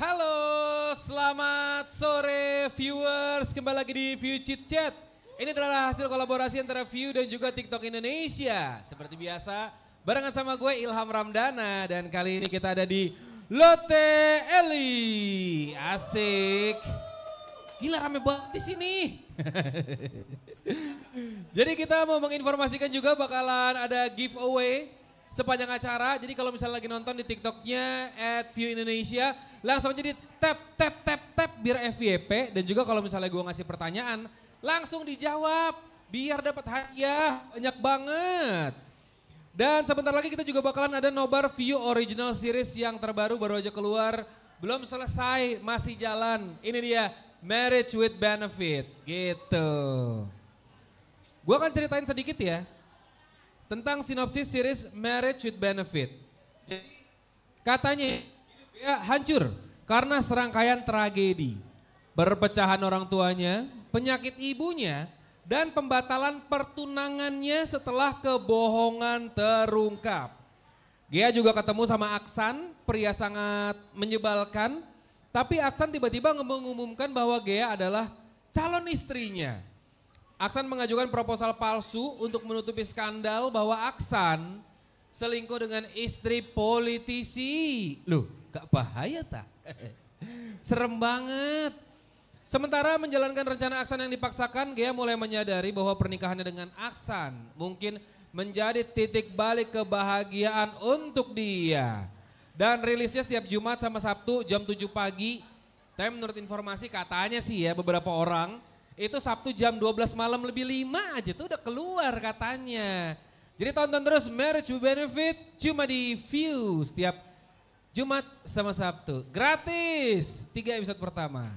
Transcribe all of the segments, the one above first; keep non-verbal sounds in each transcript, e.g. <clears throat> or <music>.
Halo, selamat sore viewers. Kembali lagi di View Chit Chat. Ini adalah hasil kolaborasi antara View dan juga TikTok Indonesia. Seperti biasa, barengan sama gue Ilham Ramdana. Dan kali ini kita ada di Lotte Eli. Asik. Gila rame banget di sini. <laughs> Jadi kita mau menginformasikan juga bakalan ada giveaway sepanjang acara. Jadi kalau misalnya lagi nonton di TikToknya at View Indonesia, Langsung jadi tap, tap, tap, tap biar FYP. Dan juga kalau misalnya gue ngasih pertanyaan, langsung dijawab. Biar dapat hadiah, banyak banget. Dan sebentar lagi kita juga bakalan ada Nobar View Original Series yang terbaru baru aja keluar. Belum selesai, masih jalan. Ini dia, Marriage with Benefit. Gitu. Gue akan ceritain sedikit ya tentang sinopsis series Marriage with Benefit. katanya Ya, hancur karena serangkaian tragedi. Berpecahan orang tuanya, penyakit ibunya, dan pembatalan pertunangannya setelah kebohongan terungkap. Gia juga ketemu sama Aksan, pria sangat menyebalkan. Tapi Aksan tiba-tiba mengumumkan bahwa Gia adalah calon istrinya. Aksan mengajukan proposal palsu untuk menutupi skandal bahwa Aksan selingkuh dengan istri politisi. Loh, gak bahaya tak? <laughs> Serem banget. Sementara menjalankan rencana Aksan yang dipaksakan, Gea mulai menyadari bahwa pernikahannya dengan Aksan mungkin menjadi titik balik kebahagiaan untuk dia. Dan rilisnya setiap Jumat sama Sabtu jam 7 pagi. Tapi menurut informasi katanya sih ya beberapa orang, itu Sabtu jam 12 malam lebih 5 aja tuh udah keluar katanya. Jadi tonton terus Marriage Benefit cuma di View setiap Jumat sama Sabtu. Gratis, tiga episode pertama.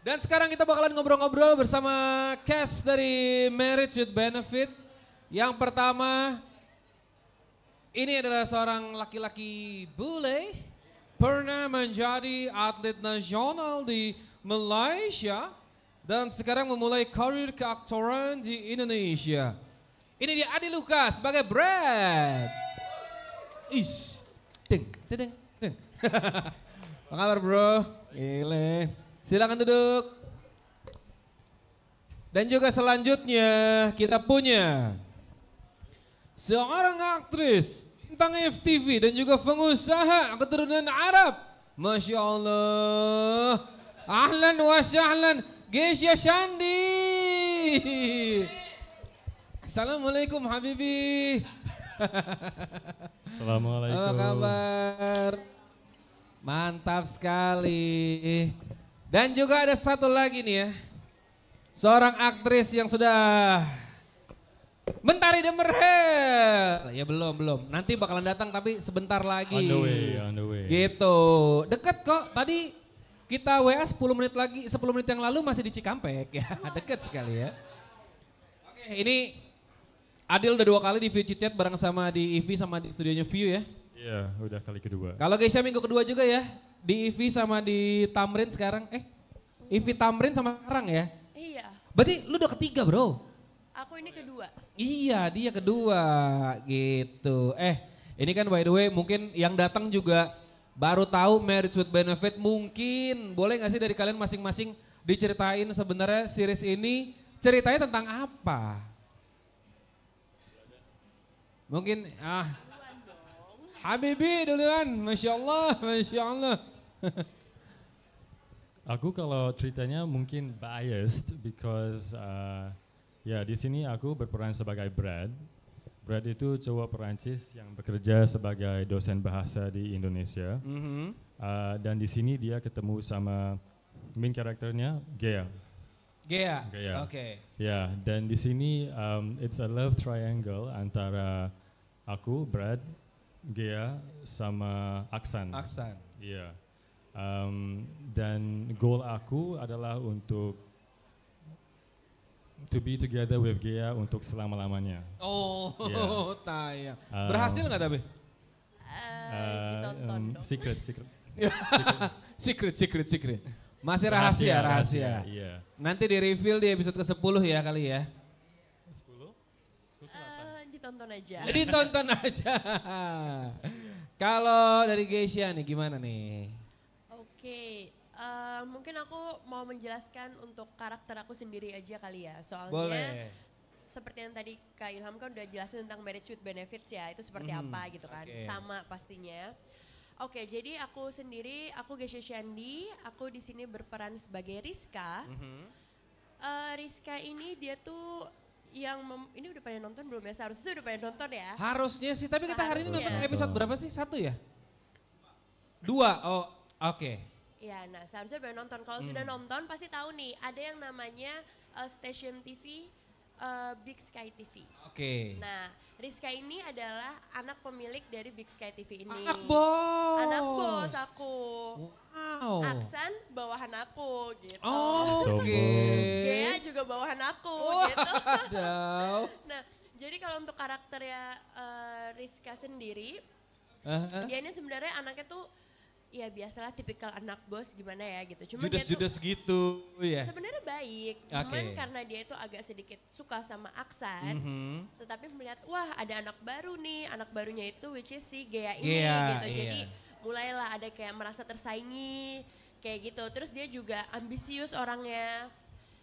Dan sekarang kita bakalan ngobrol-ngobrol bersama cast dari Marriage with Benefit. Yang pertama, ini adalah seorang laki-laki bule, pernah menjadi atlet nasional di Malaysia, dan sekarang memulai karir keaktoran di Indonesia. Ini dia Adi Lukas sebagai Brad. Is. Deng, deng, deng. <laughs> Apa kabar bro? Gile. Silakan duduk. Dan juga selanjutnya kita punya seorang aktris tentang FTV dan juga pengusaha keturunan Arab. Masya Allah. Ahlan wa syahlan Gesya Shandi. Assalamualaikum Habibi. <laughs> Assalamualaikum. Apa kabar? Mantap sekali. Dan juga ada satu lagi nih ya. Seorang aktris yang sudah mentari demerhel. Ya belum, belum. Nanti bakalan datang tapi sebentar lagi. On the way, on the way. Gitu. Deket kok. Tadi kita WA 10 menit lagi, 10 menit yang lalu masih di Cikampek ya. <laughs> Deket sekali ya. Oke, ini Adil udah dua kali di View Chit Chat bareng sama di EV sama di studionya View ya. Iya, udah kali kedua. Kalau Keisha minggu kedua juga ya. Di EV sama di Tamrin sekarang. Eh, EV Tamrin sama sekarang ya? Iya. Berarti lu udah ketiga bro? Aku ini kedua. Iya, dia kedua gitu. Eh, ini kan by the way mungkin yang datang juga baru tahu Marriage with Benefit mungkin. Boleh gak sih dari kalian masing-masing diceritain sebenarnya series ini ceritanya tentang apa? Mungkin ah Habibi duluan, masya Allah, masya Allah. <laughs> aku kalau ceritanya mungkin biased because uh, ya di sini aku berperan sebagai Brad. Brad itu cowok Perancis yang bekerja sebagai dosen bahasa di Indonesia. Mm -hmm. uh, dan di sini dia ketemu sama main karakternya Gea. Gea. Yeah. Oke. Okay. Ya, dan di sini um, it's a love triangle antara aku, Brad, Gea sama Aksan. Aksan. Iya. Yeah. Um, dan goal aku adalah untuk to be together with Gea untuk selama-lamanya. Oh, yeah. <laughs> Um, Berhasil nggak tapi? Uh, eh, uh, um, <laughs> secret, secret. secret, secret, secret. Masih rahasia, rahasia. rahasia. Iya. Nanti di reveal di episode ke-10 ya kali ya. 10? 10 uh, ditonton aja. <laughs> ditonton aja. Kalau dari Geisha nih gimana nih? Oke, okay. uh, eh, mungkin aku mau menjelaskan untuk karakter aku sendiri aja kali ya. Soalnya Boleh. seperti yang tadi Kak Ilham kan udah jelasin tentang marriage with benefits ya, itu seperti hmm, apa gitu kan. Okay. Sama pastinya. Oke, jadi aku sendiri aku Gesha Shandy, aku di sini berperan sebagai Rizka. Mm -hmm. uh, Rizka ini dia tuh yang mem- ini udah pada nonton belum ya? Seharusnya udah pada nonton ya. Harusnya sih, tapi kita hari ini nonton episode berapa sih? Satu ya? Dua. Oh, oke. Okay. Ya, nah seharusnya udah nonton. Kalau hmm. sudah nonton pasti tahu nih, ada yang namanya uh, Station TV, uh, eh, Big Sky TV. Oke. Okay. Nah, Rizka ini adalah anak pemilik dari Big Sky TV ini. Anak bos. Anak bos aku. Wow. Aksan bawahan aku gitu. Oh, oke. Okay. Gaya juga bawahan aku wow. gitu. <laughs> nah, jadi kalau untuk karakternya uh, Rizka sendiri, uh -huh. dia ini sebenarnya anaknya tuh ya biasalah tipikal anak bos gimana ya gitu. Cuma judes-judes gitu ya. Yeah. Sebenarnya baik, cuman okay. karena dia itu agak sedikit suka sama Aksan. Mm -hmm. Tetapi melihat wah ada anak baru nih, anak barunya itu which is si Gea ini Gea, gitu. Yeah. Jadi mulailah ada kayak merasa tersaingi kayak gitu. Terus dia juga ambisius orangnya.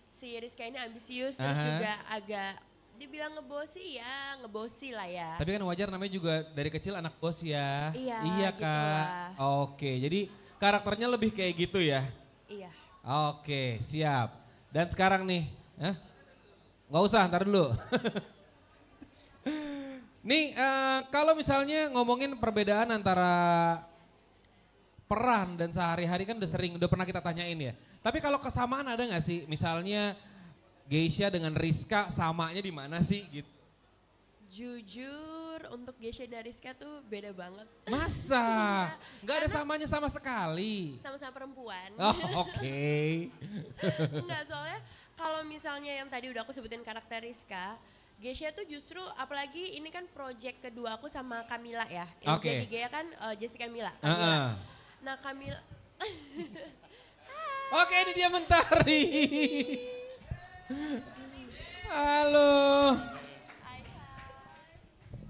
Si Rizka ini ambisius terus uh -huh. juga agak dibilang ngebosi ya, ngebosi lah ya. Tapi kan wajar namanya juga dari kecil anak bos ya. Iya, iya gitu kak. Lah. Oke, jadi karakternya lebih kayak gitu ya. Iya. Oke, siap. Dan sekarang nih, eh? nggak usah, ntar dulu. <laughs> nih, uh, kalau misalnya ngomongin perbedaan antara peran dan sehari-hari kan udah sering, udah pernah kita tanyain ya. Tapi kalau kesamaan ada nggak sih? Misalnya Geisha dengan Rizka samanya di mana sih gitu? Jujur untuk Geisha dan Rizka tuh beda banget. Masa? <laughs> Iya. Gak ada samanya sama sekali. Sama-sama perempuan. Oh, <laughs> oke. Okay. Enggak, soalnya kalau misalnya yang tadi udah aku sebutin karakter Rizka, Geisha tuh justru apalagi ini kan project kedua aku sama Kamila ya. Oke. okay. jadi Gaya kan uh, Jessica Mila. Kamila. Uh -uh. Nah Kamila. <laughs> Oke ini dia mentari. Halo.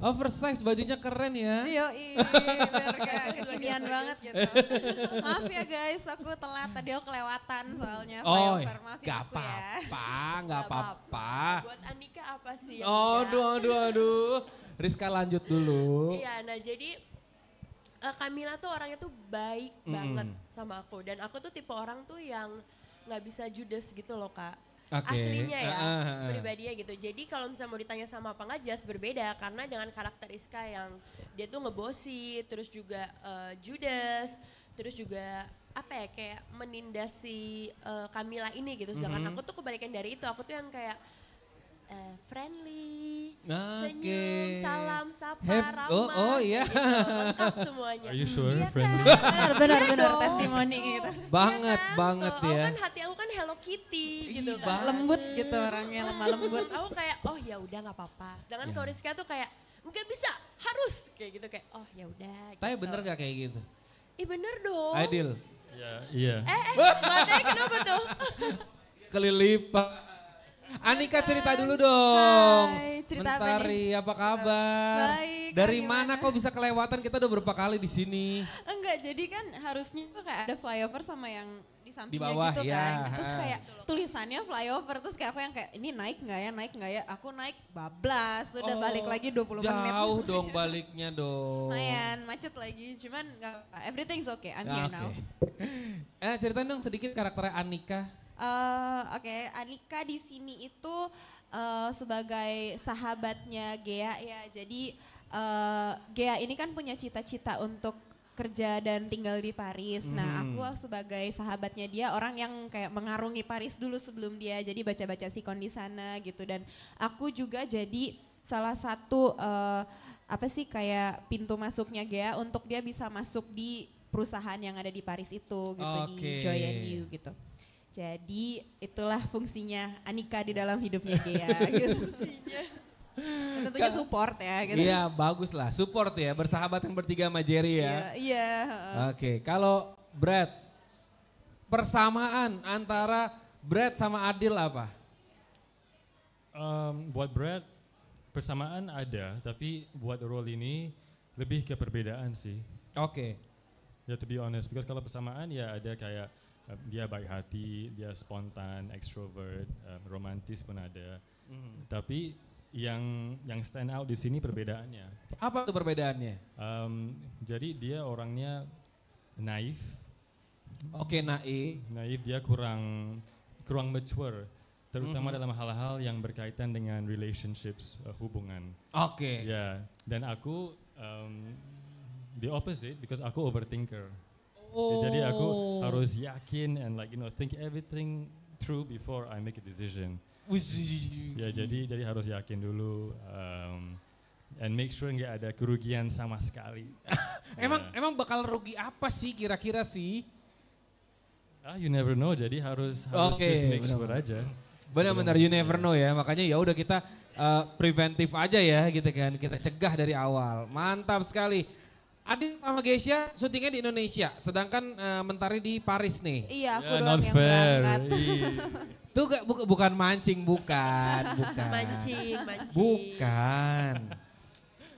Oversize bajunya keren ya. Iya, biar <laughs> kekinian banget gitu. <laughs> Maaf ya guys, aku telat tadi aku kelewatan soalnya. Oh, iya. gak apa-apa, ya. <laughs> gak apa-apa. Buat Andika apa sih? Oh, aduh, aduh, aduh. Rizka lanjut dulu. Iya, nah jadi uh, Kamila tuh orangnya tuh baik mm. banget sama aku. Dan aku tuh tipe orang tuh yang gak bisa judes gitu loh kak okay. aslinya ya uh, uh, uh. pribadinya gitu jadi kalau misalnya mau ditanya sama apa enggak jelas berbeda karena dengan karakter Iska yang dia tuh ngebosi terus juga uh, Judas terus juga apa ya kayak menindasi si uh, eh, Kamila ini gitu sedangkan mm -hmm. aku tuh kebalikan dari itu aku tuh yang kayak uh, friendly Okay. Senyum, salam, sapa, Hep, oh, ramah. Oh, oh iya. Gitu, lengkap semuanya. Are you sure? Iya kan? benar, benar, iya benar. testimoni gitu. Banget, ya kan? banget oh, oh, ya. Oh kan hati aku kan Hello Kitty gitu kan. Lembut gitu orangnya, lemah lembut. aku kayak, oh ya udah gak apa-apa. Sedangkan yeah. kalau Rizka tuh kayak, enggak bisa, harus. Kayak gitu, kayak oh ya udah. Gitu. Tapi bener gak kayak gitu? Ih bener dong. Adil. Ya, iya, yeah, iya. Yeah. Eh, eh, matanya kenapa tuh? <laughs> Kelilipan. Anika cerita dulu dong. Hai, cerita Mentari, apa, nih? apa kabar? Baik. Dari mana kok bisa kelewatan? Kita udah berapa kali di sini? Enggak, jadi kan harusnya tuh kayak ada flyover sama yang di sampingnya di bawah, gitu ya. kan. Terus kayak tulisannya flyover, terus kayak aku yang kayak ini naik nggak ya, naik nggak ya? Aku naik bablas, udah oh, balik lagi 20 jauh menit. Jauh <laughs> dong baliknya dong. Lumayan, macet lagi, cuman gak, everything's okay, I'm nah, here okay. Ah, now. <laughs> eh, ceritain dong sedikit karakternya Anika. Uh, Oke, okay. Anika di sini itu uh, sebagai sahabatnya Gea ya. Jadi uh, Gea ini kan punya cita-cita untuk kerja dan tinggal di Paris. Nah, hmm. Nah, aku sebagai sahabatnya dia orang yang kayak mengarungi Paris dulu sebelum dia jadi baca-baca si di sana gitu dan aku juga jadi salah satu uh, apa sih kayak pintu masuknya Gea untuk dia bisa masuk di perusahaan yang ada di Paris itu gitu okay. di Joy and You gitu. Jadi itulah fungsinya Anika di dalam hidupnya Gea <laughs> gitu. fungsinya tentunya support ya gitu. Iya, bagus lah. Support ya, bersahabat yang bertiga sama Jerry ya. Iya. iya. Oke, okay. kalau Brad persamaan antara Brad sama Adil apa? Um, buat Brad persamaan ada, tapi buat role ini lebih ke perbedaan sih. Oke. Okay. Ya to be honest, because kalau persamaan ya ada kayak Eh, dia baik hati, dia spontan, extrovert, um, romantis pun ada. Mm. Tapi yang yang stand out di sini perbedaannya. Apa tuh perbedaannya? Um, jadi dia orangnya naif. Oke, okay, naif. Naif dia kurang kurang mature terutama mm -hmm. dalam hal-hal yang berkaitan dengan relationships uh, hubungan. Oke. Okay. Ya, yeah. dan aku um, the opposite because aku overthinker. Oh. jadi aku oh. harus yakin and like you know think everything through before I make a decision. Ya jadi jadi harus yakin dulu um, and make sure nggak ada kerugian sama sekali. <laughs> emang yeah. emang bakal rugi apa sih kira-kira sih? Ah you never know jadi harus harus okay, just make bener -bener. aja. Benar-benar you never know ya makanya ya udah kita uh, preventif aja ya gitu kan kita cegah dari awal. Mantap sekali. Adin sama Geisha syutingnya di Indonesia, sedangkan uh, Mentari di Paris nih. Iya, aku yeah, doang yang fair. berangkat. Itu iya. <laughs> gak, bu, bukan mancing, bukan, <laughs> bukan. mancing, mancing. Bukan.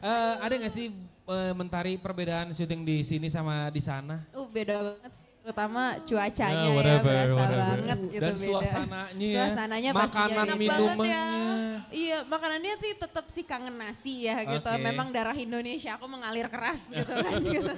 Uh, ada gak sih uh, Mentari perbedaan syuting di sini sama di sana? Uh, beda banget terutama cuacanya nah, ya, whatever, ya berasa whatever. banget gitu beda. suasananya suasananya makanan minumannya ya. iya makanannya sih tetap sih kangen nasi ya gitu memang darah Indonesia aku mengalir keras <laughs> gitu kan gitu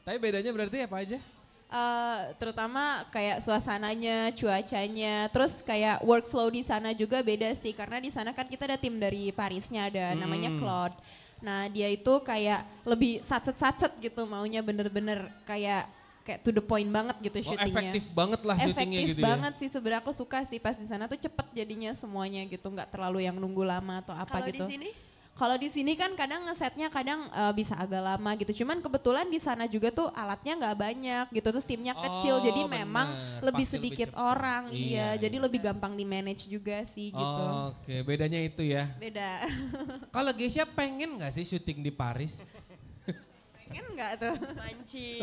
tapi bedanya berarti apa aja Uh, terutama kayak suasananya, cuacanya, terus kayak workflow di sana juga beda sih karena di sana kan kita ada tim dari Parisnya ada hmm. namanya Claude. Nah dia itu kayak lebih satset-satset gitu maunya bener-bener kayak kayak to the point banget gitu oh, syutingnya. Efektif banget lah efektif syutingnya gitu. Efektif ya? banget ya? sih sebenarnya aku suka sih pas di sana tuh cepet jadinya semuanya gitu nggak terlalu yang nunggu lama atau apa Kalo gitu. Kalau di gitu. sini? Kalau di sini kan kadang ngesetnya kadang uh, bisa agak lama gitu. Cuman kebetulan di sana juga tuh alatnya nggak banyak gitu. Terus timnya kecil oh, jadi bener. memang lebih sedikit lebih orang. Iya, iya, iya jadi iya. lebih gampang di manage juga sih oh, Oke, okay. bedanya itu ya. Beda. Kalau Gesia pengen nggak sih syuting di Paris? <laughs> Pengen kan enggak tuh? Mancing.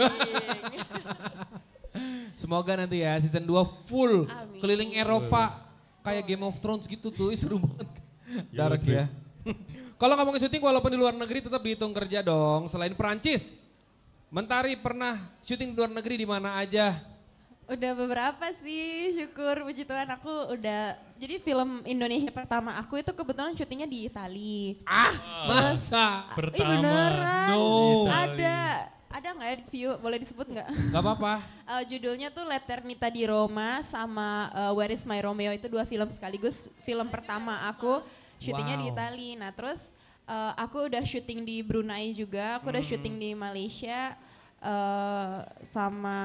<laughs> Semoga nanti ya season 2 full Amin. keliling Eropa kayak Game of Thrones gitu tuh, seru banget. Dark ya. <laughs> Kalau ngomongin syuting walaupun di luar negeri tetap dihitung kerja dong. Selain Perancis, Mentari pernah syuting di luar negeri di mana aja? Udah beberapa sih, syukur puji Tuhan aku udah. Jadi film Indonesia pertama aku itu kebetulan syutingnya di Itali. Ah, masa? Ah, pertama. Ih beneran. No. Ada ada nggak ya view boleh disebut nggak? Nggak apa-apa. uh, <laughs> judulnya tuh Leternita di Roma sama uh, Where is my Romeo itu dua film sekaligus film pertama aku syutingnya wow. di Itali. Nah, terus uh, aku udah syuting di Brunei juga, aku udah hmm. syuting di Malaysia uh, sama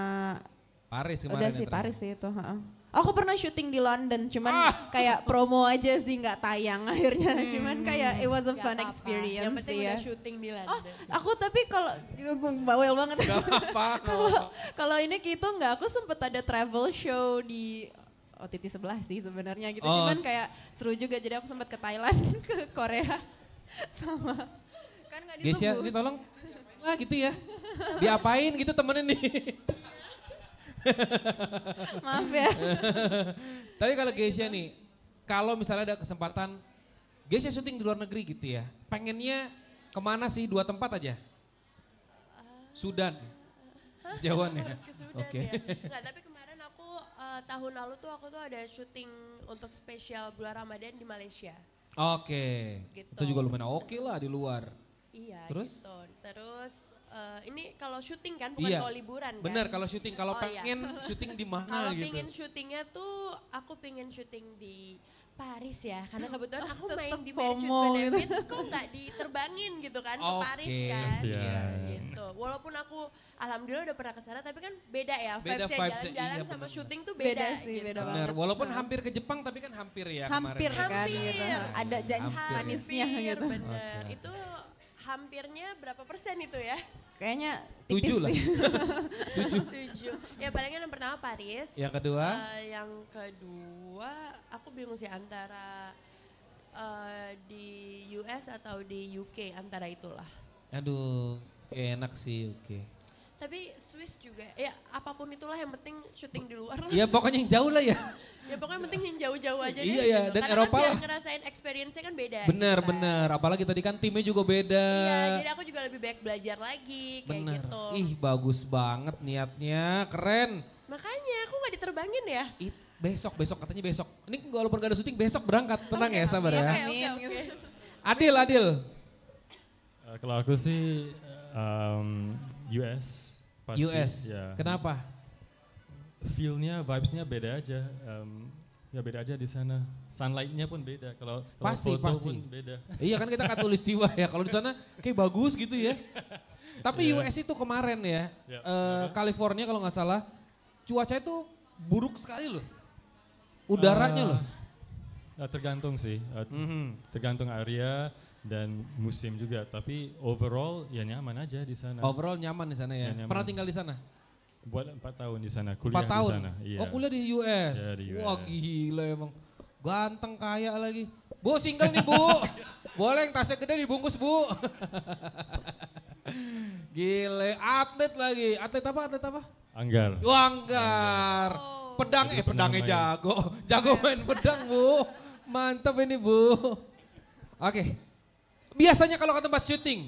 Paris kemarin. Udah sih ya, Paris sih itu. Ha. Aku pernah syuting di London, cuman ah. kayak promo aja sih nggak tayang <laughs> akhirnya. Hmm. Cuman kayak it was a gak fun apa experience Yang penting ya. udah syuting di ah, London. Oh, aku tapi kalau gitu bawel banget. Gak <laughs> apa-apa. kalau ini gitu nggak, aku sempet ada travel show di OTT sebelah sih sebenarnya gitu. Oh. Cuman kayak seru juga jadi aku sempet ke Thailand, <laughs> ke Korea sama kan nggak ditunggu. Gesia, ini tolong lah gitu ya. Diapain gitu temenin nih. <laughs> Maaf ya. <laughs> Tapi kalau Geisha nih, kalau misalnya ada kesempatan Geisha syuting di luar negeri gitu ya, pengennya kemana sih dua tempat aja? Sudan. Jawa nih. ya. <laughs> tapi kemarin aku eh, tahun lalu tuh aku tuh ada syuting untuk spesial bulan Ramadan di Malaysia. Oke. Gitu. Itu juga lumayan oke lah di luar. Iya. Gitu. Terus Uh, ini kalau syuting kan bukan iya. kalau liburan kan? Bener kalau syuting kalau oh, iya. pengen iya. syuting di <laughs> mana kalo gitu. Kalau pengen syutingnya tuh aku pengen syuting di Paris ya karena <laughs> kebetulan aku oh, main di Paris. with itu kok gak diterbangin gitu kan okay, ke Paris kan yeah. gitu walaupun aku alhamdulillah udah pernah ke sana tapi kan beda ya beda vibes jalan-jalan iya, sama bener. syuting tuh beda, beda sih gitu. beda banget bener, walaupun hampir ke Jepang tapi kan hampir ya hampir kemarin. Kan, hampir, kan. ada janji manisnya ya. hampir, gitu bener okay. itu hampirnya berapa persen itu ya? Kayaknya tujuh lah. <laughs> tujuh. tujuh. Ya palingnya yang pertama Paris. Yang kedua? Uh, yang kedua aku bingung sih antara uh, di US atau di UK antara itulah. Aduh, enak sih UK. Okay. Tapi Swiss juga, ya apapun itulah yang penting syuting di luar lah. Ya pokoknya yang jauh lah ya. ya pokoknya yang penting yang jauh-jauh aja Iya, iya. Gitu. Dan Karena kan Eropa kan biar ngerasain experience-nya kan beda. Gitu benar, gitu kan. Apalagi tadi kan timnya juga beda. Iya, jadi aku juga lebih baik belajar lagi kayak bener. gitu. Ih bagus banget niatnya, keren. Makanya aku gak diterbangin ya. It, besok, besok katanya besok. Ini walaupun gak ada syuting besok berangkat, tenang okay, ya sabar ya. Okay, okay, gitu. okay. Adil, Adil. Uh, kalau aku sih um, US. Pasti, US. Ya. Kenapa? Feelnya, vibesnya beda aja. Um, ya beda aja di sana. Sunlightnya pun beda. Kalau pasti foto pasti. pun beda. <laughs> Iya kan kita katulistiwa ya. Kalau di sana kayak bagus gitu ya. <laughs> Tapi yeah. US itu kemarin ya, yeah. Ya. uh, California kalau nggak salah, cuaca itu buruk sekali loh. Udaranya uh, loh. Eh, tergantung sih, mm -hmm. tergantung area dan musim juga. Tapi overall ya nyaman aja di sana. Overall nyaman di sana ya. ya Pernah tinggal di sana? Buat empat tahun di sana, kuliah di sana. Iya. Oh kuliah di US. Ya, di US. Wah gila emang. Ganteng kaya lagi. Bu single nih bu. Boleh yang tasnya gede dibungkus bu. <laughs> gile, atlet lagi. Atlet apa, atlet apa? Anggar. Oh, anggar. Oh. Pedang, eh, Jadi eh pedangnya jago. <laughs> Jago main pedang bu. Mantap ini bu. Oke, okay biasanya kalau ke tempat syuting,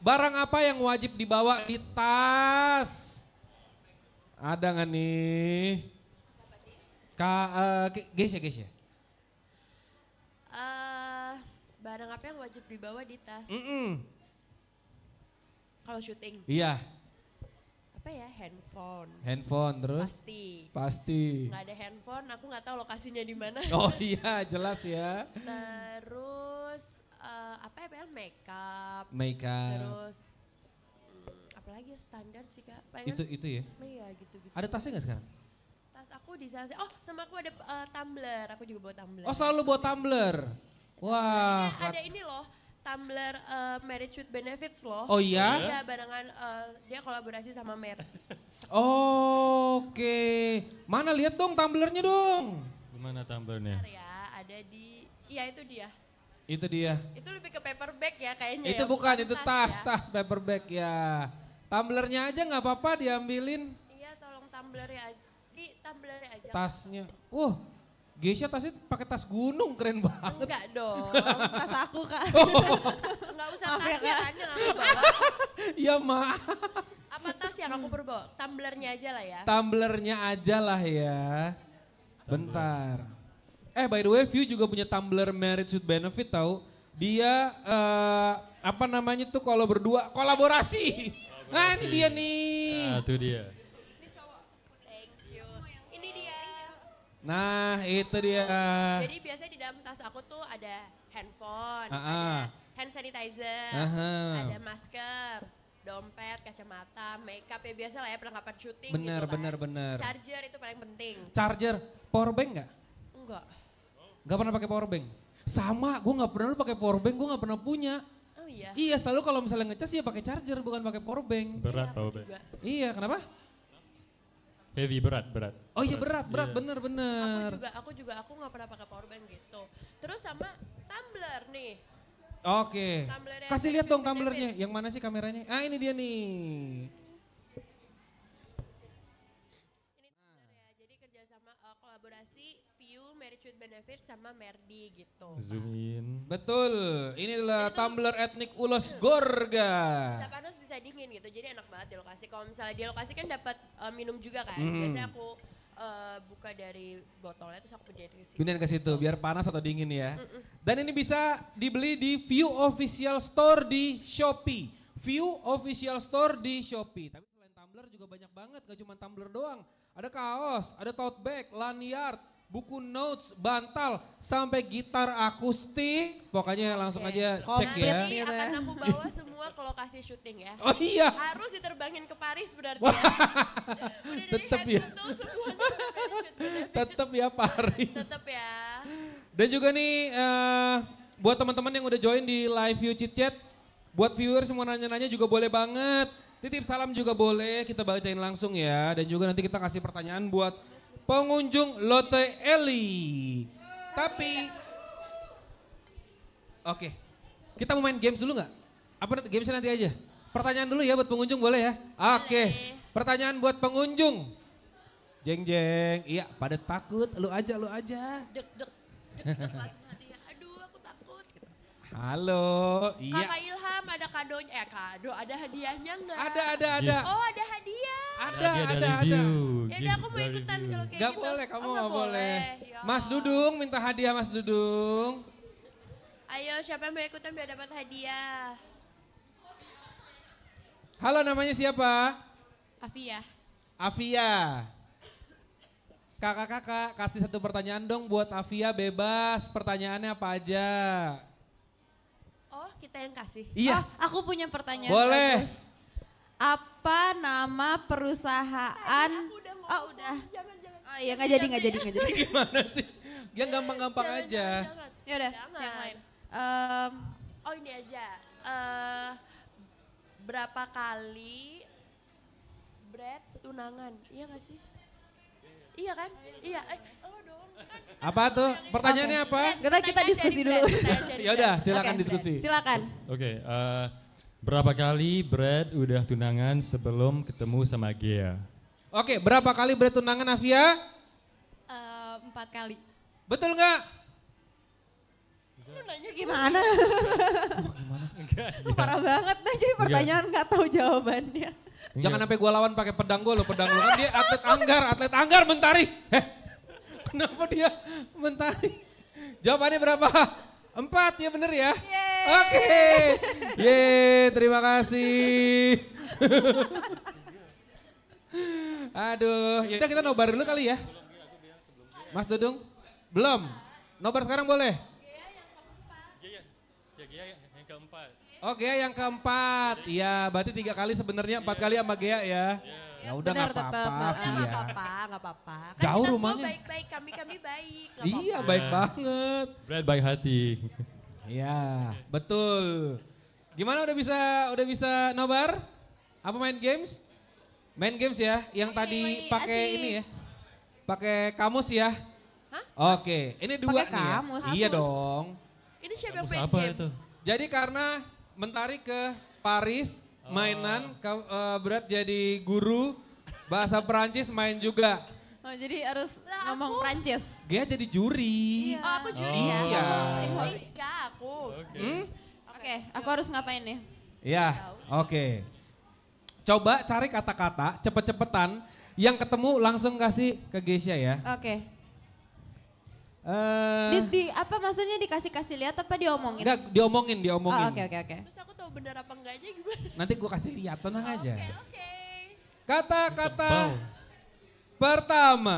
barang apa yang wajib dibawa di tas? Ada nggak nih? Ka, uh, guys ya. Uh, barang apa yang wajib dibawa di tas? Mm -mm. Kalau syuting? Iya. Apa ya? Handphone. Handphone terus? Pasti. Pasti. Gak ada handphone, aku nggak tahu lokasinya di mana. Oh iya, jelas ya. Terus uh, apa ya PL makeup. Makeup. Terus hmm, apalagi ya standar sih kak. Palingan, itu itu ya? Iya gitu gitu. Ada tasnya nggak sekarang? Tas aku di sana. Oh sama aku ada uh, tumbler. Aku juga bawa tumbler. Oh selalu bawa tumbler. Wah. Wow. Ada ini loh. Tumblr uh, eh, Marriage with Benefits loh. Oh iya? Iya, barengan uh, dia kolaborasi sama Mer. oh, <laughs> Oke. Okay. Mana lihat dong tumblernya dong. Gimana tumblernya ya, ada di Iya itu dia. Itu dia. Itu lebih ke paper bag ya kayaknya. Itu ya, bukan, itu tas, tas, ya. tas paper bag ya. Tumblernya aja nggak apa-apa diambilin. Iya, tolong tumblernya aja. Di tumblernya aja. Tasnya. Wah, uh, Geisha tasnya pakai tas gunung keren banget. Enggak dong, tas aku kak. Enggak oh. usah ya, tasnya tanya aku bawa. Iya maaf. Apa tas yang aku perlu bawa? Tumblernya aja lah ya. Tumblernya aja lah ya. Bentar. Eh by the way, View juga punya Tumblr Marriage with Benefit tahu. Dia uh, apa namanya tuh kalau berdua kolaborasi. kolaborasi. Nah ini dia nih. Nah itu dia. Ini dia. Nah itu dia. Jadi biasanya di dalam tas aku tuh ada handphone, uh -uh. ada hand sanitizer, uh ah, -huh. ada masker, dompet, kacamata, makeup ya biasa lah ya perlengkapan syuting bener, gitu Bener, bener, bener. Charger itu paling penting. Charger, power bank nggak? Enggak. Gak pernah pakai power bank. Sama, gue gak pernah lu pakai power bank, gue gak pernah punya. Oh iya. Iya, selalu kalau misalnya ngecas ya pakai charger bukan pakai power bank. Berat iya, power bank. Iya, kenapa? Heavy berat, berat. Oh iya berat, iya. berat, yeah. bener, bener. Aku juga, aku juga, aku gak pernah pakai power bank gitu. Terus sama tumbler nih. Oke. Okay. Kasih lihat dong tumblernya. Yang mana sih kameranya? Ah ini dia nih. Kevin sama Merdi gitu. Zoom nah. in. Betul, ini adalah tumbler etnik ulos iya. gorga. panas bisa dingin gitu, jadi enak banget di lokasi. Kalau misalnya di lokasi kan dapat uh, minum juga kan, Hmm. biasanya aku uh, buka dari botolnya terus aku pindahin ke situ. Pindahin ke situ biar panas atau dingin ya. Mm -mm. Dan ini bisa dibeli di View Official Store di Shopee. View Official Store di Shopee. Tapi selain tumbler juga banyak banget, gak cuma tumbler doang. Ada kaos, ada tote bag, lanyard, buku notes, bantal, sampai gitar akustik. Pokoknya langsung okay. Iya. aja cek Komplit ya. Nanti akan aku bawa semua ke lokasi syuting ya. Oh iya. Harus diterbangin ke Paris berarti ya. tetap <laughs> Tetep ya. tetap Tetep ya Paris. Tetep ya. Dan juga nih uh, buat teman-teman yang udah join di live view chit chat, buat viewer semua nanya-nanya juga boleh banget. Titip salam juga boleh, kita bacain langsung ya. Dan juga nanti kita kasih pertanyaan buat pengunjung Lotte Eli. Tapi Oke. Okay. Kita mau main games dulu nggak? Apa gamesnya nanti aja? Pertanyaan dulu ya buat pengunjung boleh ya? Oke. Okay. Pertanyaan buat pengunjung. Jeng jeng. Iya, pada takut. Lu aja, lu aja. Halo, iya. Kakak Ilham ada kado, eh kado ada hadiahnya enggak? Ada, ada, ada. Oh ada hadiah. Ada, ada, ada. ada. Ya udah aku mau ikutan kalau kayak gak gitu. boleh, kamu oh, boleh. Ya Mas Dudung, minta hadiah Mas Dudung. Ayo siapa yang mau ikutan biar dapat hadiah. Halo namanya siapa? Afia. Afia. Kakak-kakak kasih satu pertanyaan dong buat Afia bebas pertanyaannya apa aja kita yang kasih? Iya. Oh, aku punya pertanyaan. Boleh. Apa nama perusahaan? Tadi udah mau oh, udah. Jangan, jangan. Oh iya, nggak jadi, nggak jadi, nggak jadi. <laughs> Gimana sih? Yang gampang-gampang aja. Jangan, jangan. Ya udah, yang lain. Um, oh ini aja. Uh, berapa kali bread tunangan? Iya nggak sih? Iya kan? Iya. Eh, oh dong. Apa tuh? Pertanyaannya apa? Kita kita diskusi dulu. ya udah, silakan okay, diskusi. Silakan. Oke, okay, uh, eh, berapa kali Brad udah tunangan sebelum ketemu sama Gea? Oke, okay, berapa kali Brad tunangan Afia? Uh, empat kali. Betul nggak? nanya gimana? Enggak, Lu parah banget jadi pertanyaan nggak tahu jawabannya. Jangan sampai gue lawan pakai pedang gue lo pedang lo kan dia atlet anggar, atlet anggar mentari. Heh, Kenapa dia mentari? Jawabannya berapa? Empat ya bener ya? Oke. Okay. Yeay, terima kasih. Aduh, ya kita nobar dulu kali ya. Mas Dudung? Belum. Nobar sekarang boleh? Oke, oh, yang keempat. Iya, berarti tiga kali sebenarnya, empat kali sama Gea ya. Yeah. Ya udah nggak apa-apa. Nggak apa-apa, nggak kan apa-apa. Jauh kita rumahnya. baik-baik, kami kami baik. Gak iya, apa -apa. baik banget. Brad baik hati. Iya, betul. Gimana udah bisa udah bisa nobar? Apa main games? Main games ya, yang iya, tadi iya, iya, pakai ini ya. Pakai kamus ya. Hah? Oke, ini dua Pake nih. Ya. Kamus. Ya. Iya dong. Ini siapa yang main games? Itu? Jadi karena mentari ke Paris mainan, oh. uh, eh, berat jadi guru, bahasa Perancis main juga. Oh, jadi harus lah, ngomong aku, Prancis. Ghea jadi juri. Iya. Oh, aku juri oh. ya. Iya. Egois aku. Oke, okay. hmm? okay, aku harus ngapain nih? Iya, oke. Okay. Coba cari kata-kata cepet-cepetan. Yang ketemu langsung kasih ke Geisha ya. Oke. Okay. Uh, di, di apa maksudnya dikasih kasih lihat apa diomongin? Enggak, diomongin, diomongin. Oke, oh, oke, okay, oke. Okay, okay. Terus aku tahu benar apa enggaknya gimana? Nanti gue kasih lihat, tenang oh, aja. Oke, okay, oke. Kata-kata pertama.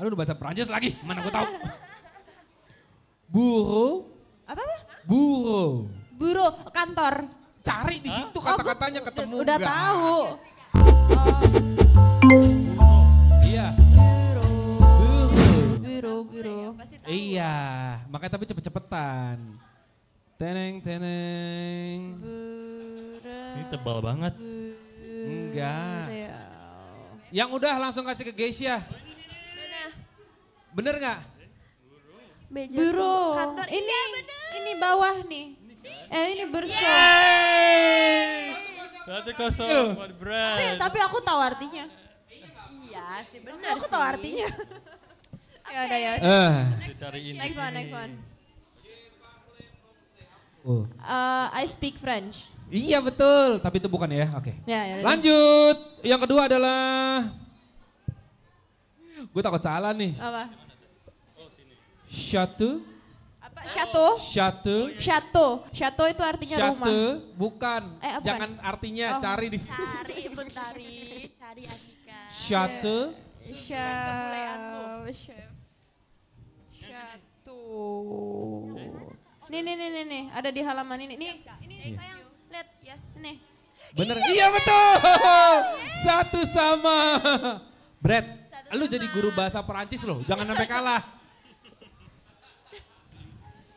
Aduh, udah bahasa Prancis lagi, mana gua tahu. <laughs> Buru. Apa? apa? Buru. Buru kantor. Cari di situ oh, kata-katanya ketemu. Udah, udah tahu. Oh. bro. Ya, tahu. Iya, makanya tapi cepet-cepetan. Teneng, teneng. Ini tebal banget. Enggak. Yang udah langsung kasih ke Geisha. Bener nggak? Meja kantor. Ini, iya, ini bawah nih. eh ini berso. kosong buat brand. Tapi, aku tahu artinya. Iya sih benar. Aku tahu artinya. Ya udah ya. Uh. Next, one, next one. Oh. Uh, I speak French. Iya betul, tapi itu bukan ya. Oke. Okay. Ya, ya, ya, Lanjut. Yang kedua adalah Gue takut salah nih. Apa? Chateau. Apa? Chateau. Chateau. Oh, iya, iya. Chateau. Chateau itu artinya Chateau, rumah. Chateau bukan. Eh, bukan. Jangan artinya oh. cari di sini. Cari, bentar. Cari Andika. Chateau. Chateau. Oh. Nih nih nih nih, nih. ada di halaman ini. Nih, ini iya. sayang. Lihat, yes. Nih. Bener, iya, iya betul. Satu sama. Brad, Satu lu sama. jadi guru bahasa Perancis loh, jangan sampai kalah.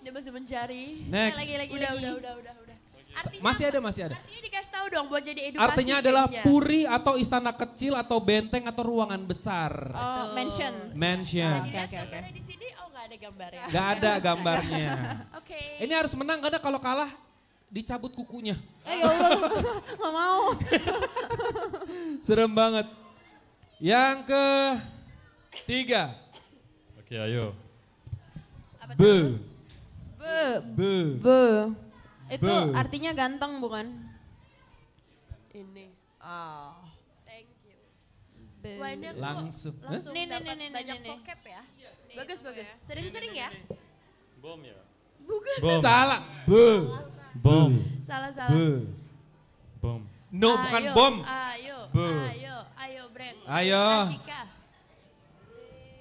Dia masih mencari. Next. Iya, lagi, lagi, udah, lagi. udah, udah, udah, udah. Artinya masih ada, masih ada. Artinya dikasih tahu dong buat jadi edukasi. Artinya adalah kayaknya. puri atau istana kecil atau benteng atau ruangan besar. Oh, mansion. Mansion. Oke, oke, oke nggak ada gambarnya. Nggak ada gambarnya. <laughs> Oke. Okay. Ini harus menang karena kalau kalah dicabut kukunya. Eh ya Allah, <laughs> nggak mau. <laughs> Serem banget. Yang ke tiga. Oke, okay, ayo. Apa Be. Be. Be. Be. Itu Be. artinya ganteng bukan? Ini. Ah. Oh. Thank you. Be. langsung. langsung nih, nih, nih, nih, banyak nih, nih. vocab ya. Bagus, iya, bagus. Sering-sering iya, iya. ya. Bom ya. Bukan. Bom. Salah. Be. Bom. Salah, salah. Be. Bom. No, ayo, bukan bom. Ayo, Be. ayo, ayo, Brent. Ayo.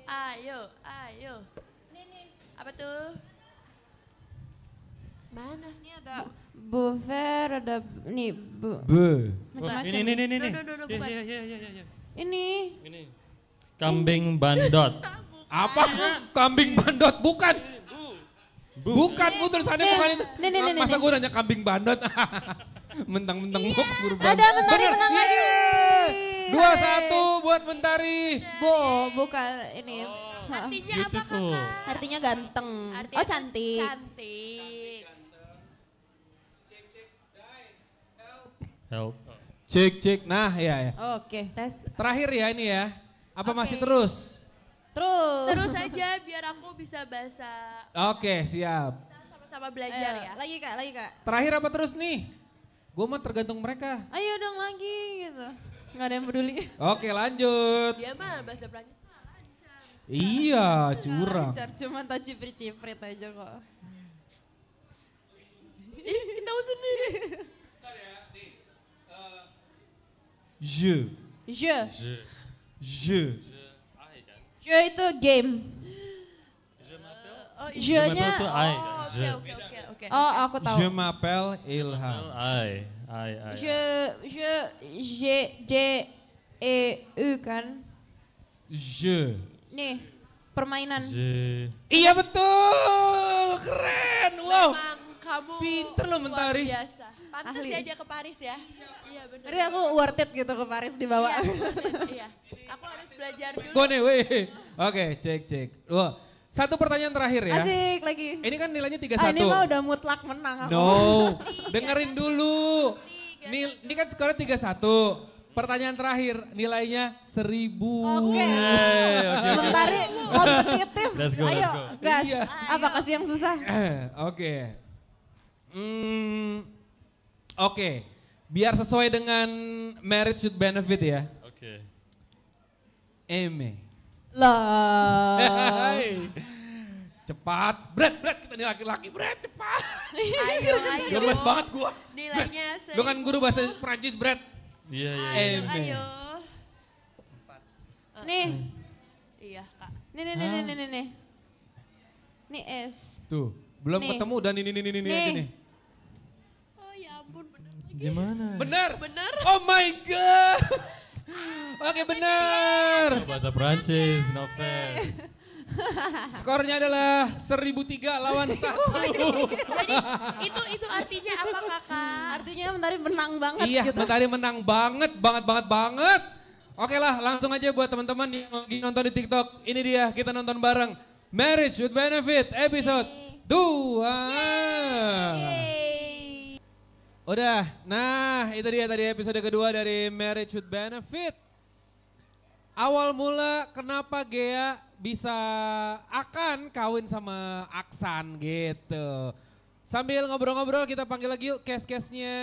Ayo, ayo. Ini, Apa tuh? Mana? Ini ada Bu Fer, ada nih Bu. Bu. Ini, ini, ini, ini. Ini. Ini. Kambing bandot. Apa? Iya. Kambing bandot bukan. Bukan, bu tulisannya bukan itu. Nih, nih, nih, Masa gue nanya kambing bandot? <laughs> Mentang-mentang yeah. mau kurban. Ada mentari Bener. menang lagi. Iya. Dua satu buat mentari. Bo, bukan ini. Oh. Artinya Beautiful. apa kakak? Artinya ganteng. Artinya oh cantik. Cantik. Help. Cek cek. Nah, ya ya. Oke. Tes. Terakhir ya ini ya. Apa masih terus? Terus. Terus aja biar aku bisa bahasa. Oke, okay, siap. Sama-sama belajar Ayo, eh, ya. Lagi Kak, lagi Kak. Terakhir apa terus nih? Gue mah tergantung mereka. Ayo dong lagi gitu. Gak ada yang peduli. Oke lanjut. Dia mah bahasa Prancis mah lancar. Iya, curang. Lancar, cuman tak ciprit-ciprit aja kok. Ih, tahu sendiri. Je. Je. Je. Je. Je itu game. Je m'appelle. Oh, je oh, Oke, oke, oke, oke. Oh, aku tahu. Je m'appelle Ilham. Ai, ai, ai. Je, je, J, J, E, U kan? Je. Nih, permainan. Je. Iya betul, keren, wow. Memang kamu pinter loh mentari. Biasa. Pantes Ahli. ya dia ke Paris ya. Iya benar. Jadi aku worth it gitu ke Paris dibawa. Iya. <laughs> iya. Aku harus belajar dulu. Gue nih, weh. Oke, cek cek. Wah. Satu pertanyaan terakhir ya. Asik lagi. Ini kan nilainya tiga Ah, ini mah udah mutlak menang aku. No. <laughs> Dengerin dulu. Nil, ini kan skornya satu. Pertanyaan terakhir, nilainya seribu. Oke. Okay. Hey, okay, kompetitif. Ayo, let's go. gas. Iya. Apa kasih yang susah? <clears throat> Oke. Okay. Hmm, Oke, biar sesuai dengan marriage should benefit ya. Oke. Eme. Lah. cepat, bret bret kita nih laki-laki, bret cepat. Ayo, ayo. Gemes banget gua. Nilainya Lu kan guru bahasa Prancis, bret. Iya, iya. Ayo, ayo. Nih. Eh. Iya, Kak. Nih, nih, nih, nih, nih, nih. Nih es. Tuh, belum nih. ketemu dan ini, ini, ini, ini, ini. Gimana? Bener. Bener. Oh my god. Oke okay, bener. Bahasa Prancis, novel <laughs> Skornya adalah seribu tiga lawan <laughs> satu Jadi itu itu artinya apa kakak? Artinya Mentari menang banget iya, gitu. Mentari menang banget, banget, banget, banget. Oke lah langsung aja buat teman-teman yang lagi nonton di TikTok. Ini dia kita nonton bareng. Marriage with Benefit episode 2. Udah, nah itu dia tadi episode kedua dari Marriage with Benefit. Awal mula kenapa Gea bisa akan kawin sama Aksan gitu. Sambil ngobrol-ngobrol kita panggil lagi yuk case-case-nya.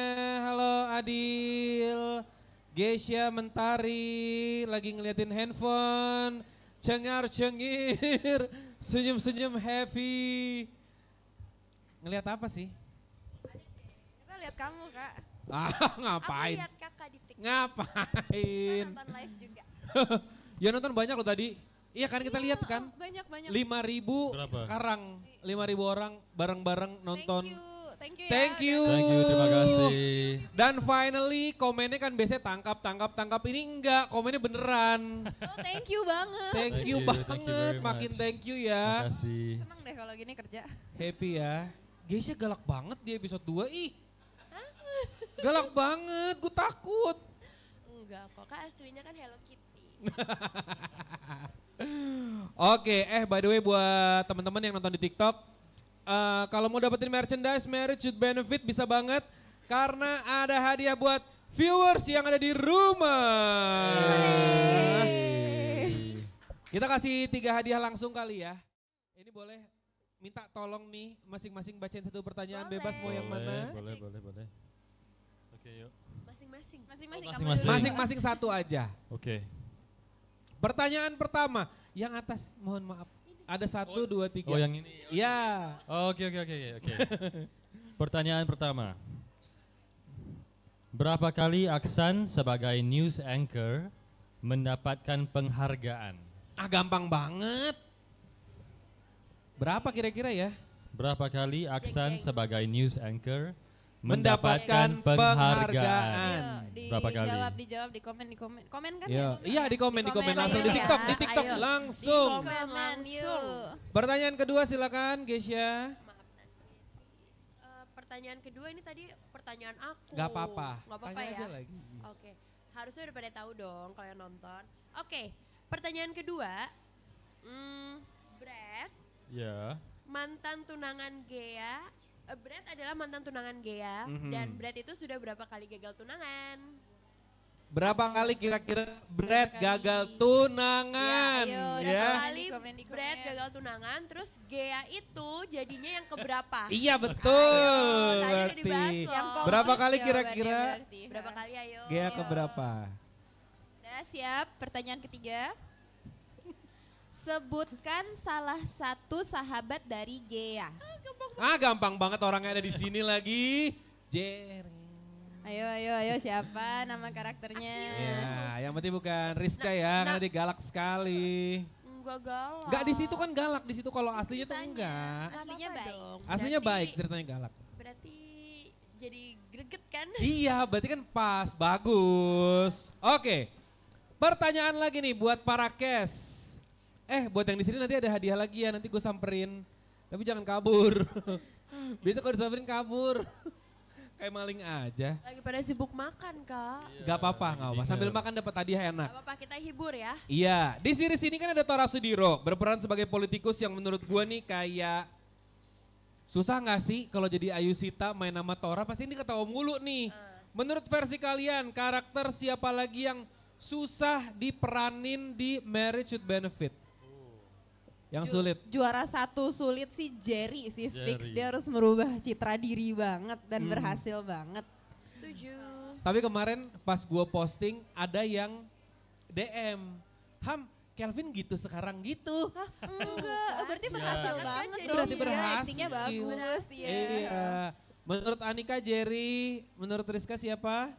Halo Adil, Gesia, Mentari lagi ngeliatin handphone. Cengar-cengir, <laughs> senyum-senyum happy. Ngeliat apa sih? lihat kamu kak. Ah <laughs> ngapain? Aku lihat kakak di TikTok. Ngapain? Kita nonton live juga. <laughs> ya nonton banyak loh tadi. Iya kan kita iya, lihat kan? Oh, banyak banyak. Lima ribu Kenapa? sekarang lima ribu orang bareng-bareng nonton. Thank you. Thank you. Ya. Thank you. Thank you. Terima kasih. Dan finally komennya kan biasanya tangkap, tangkap, tangkap. Ini enggak, komennya beneran. <laughs> Oh, thank you banget. Thank, thank you, you banget. Thank you Makin thank you ya. Terima kasih. Seneng deh kalau gini kerja. Happy ya. guysnya galak banget di episode 2. Ih, Galak banget, gue takut. Enggak kok, kan aslinya kan Hello Kitty. <laughs> Oke, okay, eh by the way buat teman-teman yang nonton di TikTok, uh, kalau mau dapetin merchandise Marriage Should Benefit bisa banget karena ada hadiah buat viewers yang ada di rumah. Kita kasih tiga hadiah langsung kali ya. Ini boleh minta tolong nih masing-masing bacain satu pertanyaan boleh. bebas mau yang mana? Boleh, boleh, boleh. boleh. Oke, yuk. Masing-masing. Oh, masing-masing. Oh, Masing-masing satu aja. Oke. Okay. Pertanyaan pertama, yang atas mohon maaf. Ada satu, oh, dua, tiga. Oh yang ini. Ya. Oke, oke, oke, oke. <laughs> Pertanyaan pertama. Berapa kali Aksan sebagai news anchor mendapatkan penghargaan? Ah gampang banget. Berapa kira-kira ya? Berapa kali Aksan sebagai news anchor mendapatkan penghargaan. Iya, Berapa kali? Dijawab, dijawab, di komen, di komen. Komen kan? iya ya? iya, di komen, di komen langsung iya. di TikTok, di TikTok langsung. Di komen langsung. Pertanyaan kedua silakan Gesya. Eh, pertanyaan kedua ini tadi pertanyaan aku. Gak apa-apa. Gak apa-apa ya. Aja lagi. Oke. Okay. Harusnya udah pada tahu dong kalau yang nonton. Oke. Okay. Pertanyaan kedua. Hmm, Brad. Ya. Yeah. Mantan tunangan Gea Eh, Brad adalah mantan tunangan Gea mm -hmm. dan Brad itu sudah berapa kali gagal tunangan? Berapa kali kira-kira Brad kali. gagal ya, tunangan? Ya, ayo, ya. kali komen, Brad gagal tunangan, terus Gea itu jadinya yang keberapa? <laughs> iya betul. Ayo, tadi Udah dibahas Berapa kali kira-kira? Berapa kali ayo? Gea keberapa? Nah siap, pertanyaan ketiga. Sebutkan salah satu sahabat dari Gea. Ah, gampang banget, ah, gampang orangnya ada di sini lagi. Jerry. Ayo, ayo, ayo siapa nama karakternya? Ya, yang penting bukan Rizka nah, ya, nah. karena dia galak sekali. Enggak galak. Enggak di situ kan galak, di situ kalau aslinya tuh enggak. Aslinya baik. Aslinya baik, ceritanya galak. Berarti jadi greget kan? Iya, berarti kan pas, bagus. Oke. Pertanyaan lagi nih buat para kes eh buat yang di sini nanti ada hadiah lagi ya, nanti gue samperin. Tapi jangan kabur. <laughs> Biasa kalau disamperin kabur. <laughs> Kayak maling aja. Lagi pada sibuk makan, Kak. yeah. gak apa-apa, gak apa. Sambil makan dapat hadiah enak. Gak apa-apa, kita hibur ya. Iya, di sini-sini kan ada Tora Sudiro, berperan sebagai politikus yang menurut gue nih kayak Susah nggak sih kalau jadi Ayu Sita main nama Tora? Pasti ini ketawa mulu nih. Uh. Menurut versi kalian, karakter siapa lagi yang susah diperanin di Marriage with Benefit? Yang Ju sulit. Juara satu sulit sih Jerry sih Jerry. fix dia harus merubah citra diri banget dan hmm. berhasil banget. Setuju. Tapi kemarin pas gue posting ada yang DM, Ham Kelvin gitu sekarang gitu. Hah, enggak, berarti iya. berhasil ya. banget dong. Berarti berhasil. Ya, bagus. ya. iya. Menurut Anika Jerry, menurut Rizka siapa?